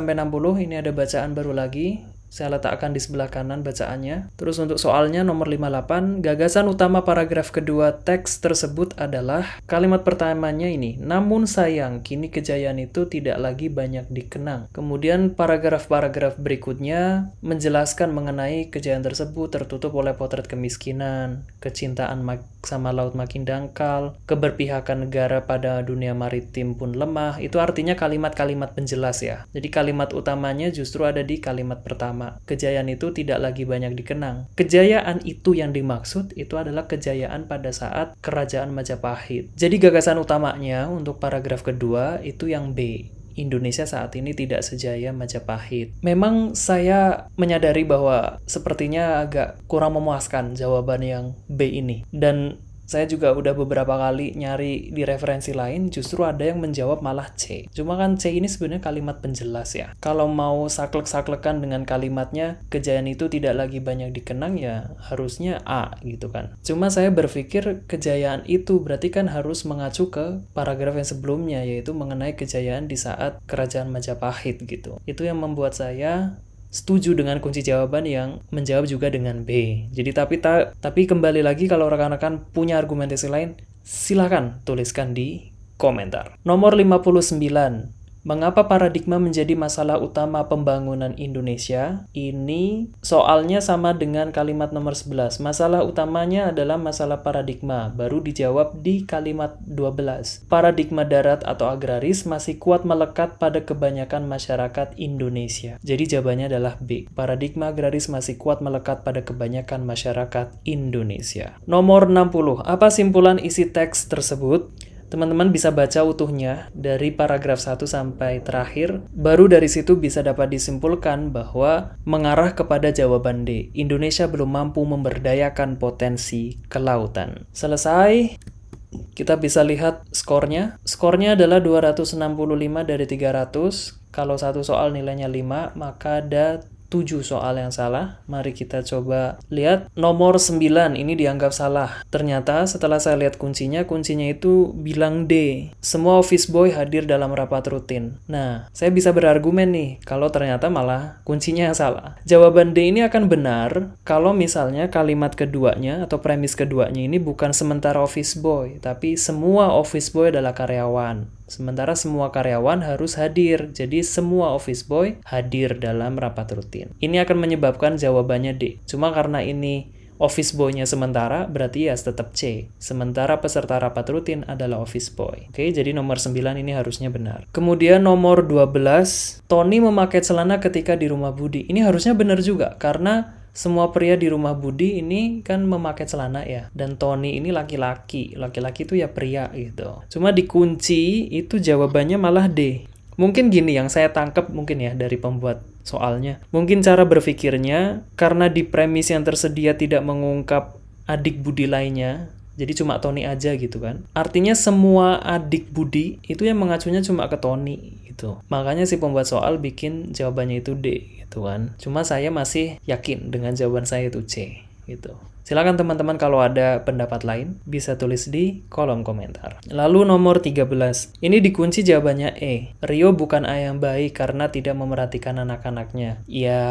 Speaker 1: 60 ini ada bacaan baru lagi. Saya letakkan di sebelah kanan bacaannya. Terus untuk soalnya nomor 58, gagasan utama paragraf kedua teks tersebut adalah kalimat pertamanya ini, namun sayang kini kejayaan itu tidak lagi banyak dikenang. Kemudian paragraf-paragraf berikutnya menjelaskan mengenai kejayaan tersebut tertutup oleh potret kemiskinan, kecintaan sama laut makin dangkal, keberpihakan negara pada dunia maritim pun lemah. Itu artinya kalimat-kalimat penjelas ya. Jadi kalimat utamanya justru ada di kalimat pertama lama. Kejayaan itu tidak lagi banyak dikenang. Kejayaan itu yang dimaksud itu adalah kejayaan pada saat kerajaan Majapahit. Jadi gagasan utamanya untuk paragraf kedua itu yang B, Indonesia saat ini tidak sejaya Majapahit. Memang saya menyadari bahwa sepertinya agak kurang memuaskan jawaban yang B ini. Dan saya juga udah beberapa kali nyari di referensi lain, justru ada yang menjawab malah C. Cuma kan C ini sebenarnya kalimat penjelas ya. Kalau mau saklek-saklekan dengan kalimatnya, kejayaan itu tidak lagi banyak dikenang ya harusnya A gitu kan. Cuma saya berpikir kejayaan itu berarti kan harus mengacu ke paragraf yang sebelumnya, yaitu mengenai kejayaan di saat kerajaan Majapahit gitu. Itu yang membuat saya setuju dengan kunci jawaban yang menjawab juga dengan B. Jadi tapi ta, tapi kembali lagi kalau rekan-rekan punya argumentasi lain, silahkan tuliskan di komentar. Nomor 59, Mengapa paradigma menjadi masalah utama pembangunan Indonesia? Ini soalnya sama dengan kalimat nomor 11. Masalah utamanya adalah masalah paradigma, baru dijawab di kalimat 12. Paradigma darat atau agraris masih kuat melekat pada kebanyakan masyarakat Indonesia. Jadi jawabannya adalah B. Paradigma agraris masih kuat melekat pada kebanyakan masyarakat Indonesia. Nomor 60. Apa simpulan isi teks tersebut? Teman-teman bisa baca utuhnya dari paragraf 1 sampai terakhir. Baru dari situ bisa dapat disimpulkan bahwa mengarah kepada jawaban D, Indonesia belum mampu memberdayakan potensi kelautan. Selesai. Kita bisa lihat skornya. Skornya adalah 265 dari 300. Kalau satu soal nilainya 5, maka ada 7 soal yang salah. Mari kita coba lihat nomor 9 ini dianggap salah. Ternyata setelah saya lihat kuncinya, kuncinya itu bilang D. Semua office boy hadir dalam rapat rutin. Nah, saya bisa berargumen nih kalau ternyata malah kuncinya yang salah. Jawaban D ini akan benar kalau misalnya kalimat keduanya atau premis keduanya ini bukan sementara office boy, tapi semua office boy adalah karyawan. Sementara semua karyawan harus hadir, jadi semua office boy hadir dalam rapat rutin. Ini akan menyebabkan jawabannya D. Cuma karena ini office boy-nya sementara, berarti ya tetap C. Sementara peserta rapat rutin adalah office boy. Oke, jadi nomor 9 ini harusnya benar. Kemudian nomor 12, Tony memakai celana ketika di rumah Budi. Ini harusnya benar juga, karena semua pria di rumah Budi ini kan memakai celana ya dan Tony ini laki-laki laki-laki itu ya pria gitu cuma dikunci itu jawabannya malah D mungkin gini yang saya tangkap mungkin ya dari pembuat soalnya mungkin cara berpikirnya karena di premis yang tersedia tidak mengungkap adik Budi lainnya jadi cuma Tony aja gitu kan. Artinya semua adik Budi itu yang mengacunya cuma ke Tony gitu. Makanya si pembuat soal bikin jawabannya itu D gitu kan. Cuma saya masih yakin dengan jawaban saya itu C gitu. Silakan teman-teman kalau ada pendapat lain bisa tulis di kolom komentar. Lalu nomor 13. Ini dikunci jawabannya E. Rio bukan ayam baik karena tidak memerhatikan anak-anaknya. Ya,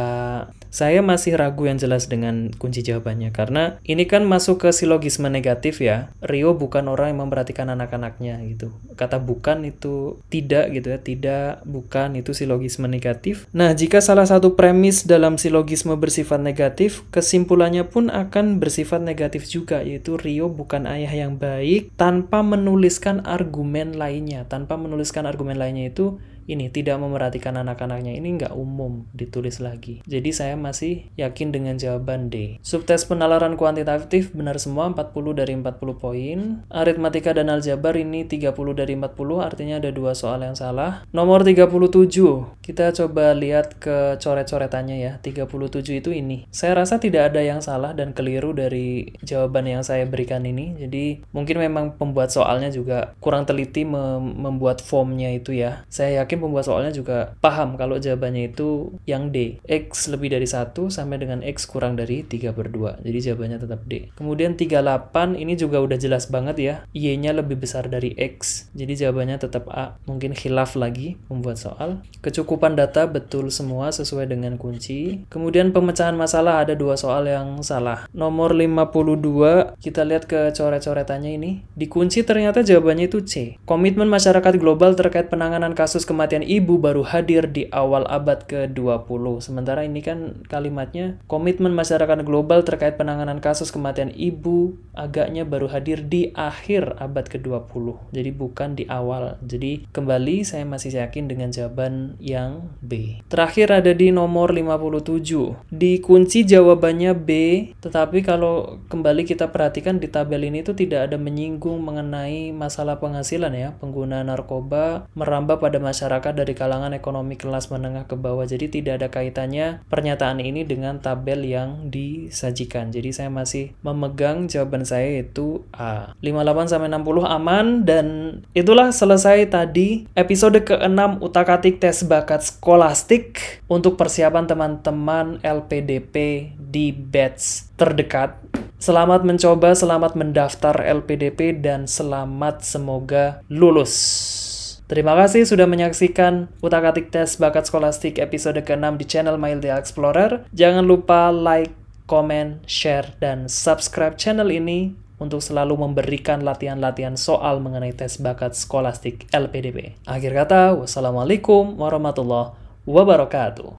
Speaker 1: saya masih ragu yang jelas dengan kunci jawabannya karena ini kan masuk ke silogisme negatif ya. Rio bukan orang yang memperhatikan anak-anaknya gitu. Kata bukan itu tidak gitu ya, tidak bukan itu silogisme negatif. Nah, jika salah satu premis dalam silogisme bersifat negatif, kesimpulannya pun akan bersifat negatif juga, yaitu Rio bukan ayah yang baik tanpa menuliskan argumen lainnya. Tanpa menuliskan argumen lainnya itu ini tidak memerhatikan anak-anaknya ini nggak umum ditulis lagi. Jadi saya masih yakin dengan jawaban D. Subtes penalaran kuantitatif benar semua 40 dari 40 poin. Aritmatika dan aljabar ini 30 dari 40 artinya ada dua soal yang salah. Nomor 37. Kita coba lihat ke coret-coretannya ya. 37 itu ini. Saya rasa tidak ada yang salah dan keliru dari jawaban yang saya berikan ini. Jadi mungkin memang pembuat soalnya juga kurang teliti mem membuat formnya itu ya. Saya yakin pembuat soalnya juga paham kalau jawabannya itu yang D. X lebih dari 1 sampai dengan X kurang dari 3 per 2. Jadi jawabannya tetap D. Kemudian 38 ini juga udah jelas banget ya. Y-nya lebih besar dari X. Jadi jawabannya tetap A. Mungkin khilaf lagi membuat soal. Kecukupan data betul semua sesuai dengan kunci. Kemudian pemecahan masalah ada dua soal yang salah. Nomor 52 kita lihat ke coret-coretannya ini. Dikunci ternyata jawabannya itu C. Komitmen masyarakat global terkait penanganan kasus kematian kematian ibu baru hadir di awal abad ke-20. Sementara ini kan kalimatnya, komitmen masyarakat global terkait penanganan kasus kematian ibu agaknya baru hadir di akhir abad ke-20. Jadi bukan di awal. Jadi kembali saya masih yakin dengan jawaban yang B. Terakhir ada di nomor 57. Dikunci jawabannya B, tetapi kalau kembali kita perhatikan di tabel ini itu tidak ada menyinggung mengenai masalah penghasilan ya, pengguna narkoba merambah pada masyarakat masyarakat dari kalangan ekonomi kelas menengah ke bawah. Jadi tidak ada kaitannya pernyataan ini dengan tabel yang disajikan. Jadi saya masih memegang jawaban saya yaitu A. 58 sampai 60 aman dan itulah selesai tadi episode ke-6 utak tes bakat skolastik untuk persiapan teman-teman LPDP di batch terdekat. Selamat mencoba, selamat mendaftar LPDP dan selamat semoga lulus. Terima kasih sudah menyaksikan Utak-Atik Tes Bakat Skolastik episode ke-6 di channel My The Explorer. Jangan lupa like, komen, share, dan subscribe channel ini untuk selalu memberikan latihan-latihan soal mengenai tes bakat skolastik LPDB. Akhir kata, wassalamualaikum warahmatullahi wabarakatuh.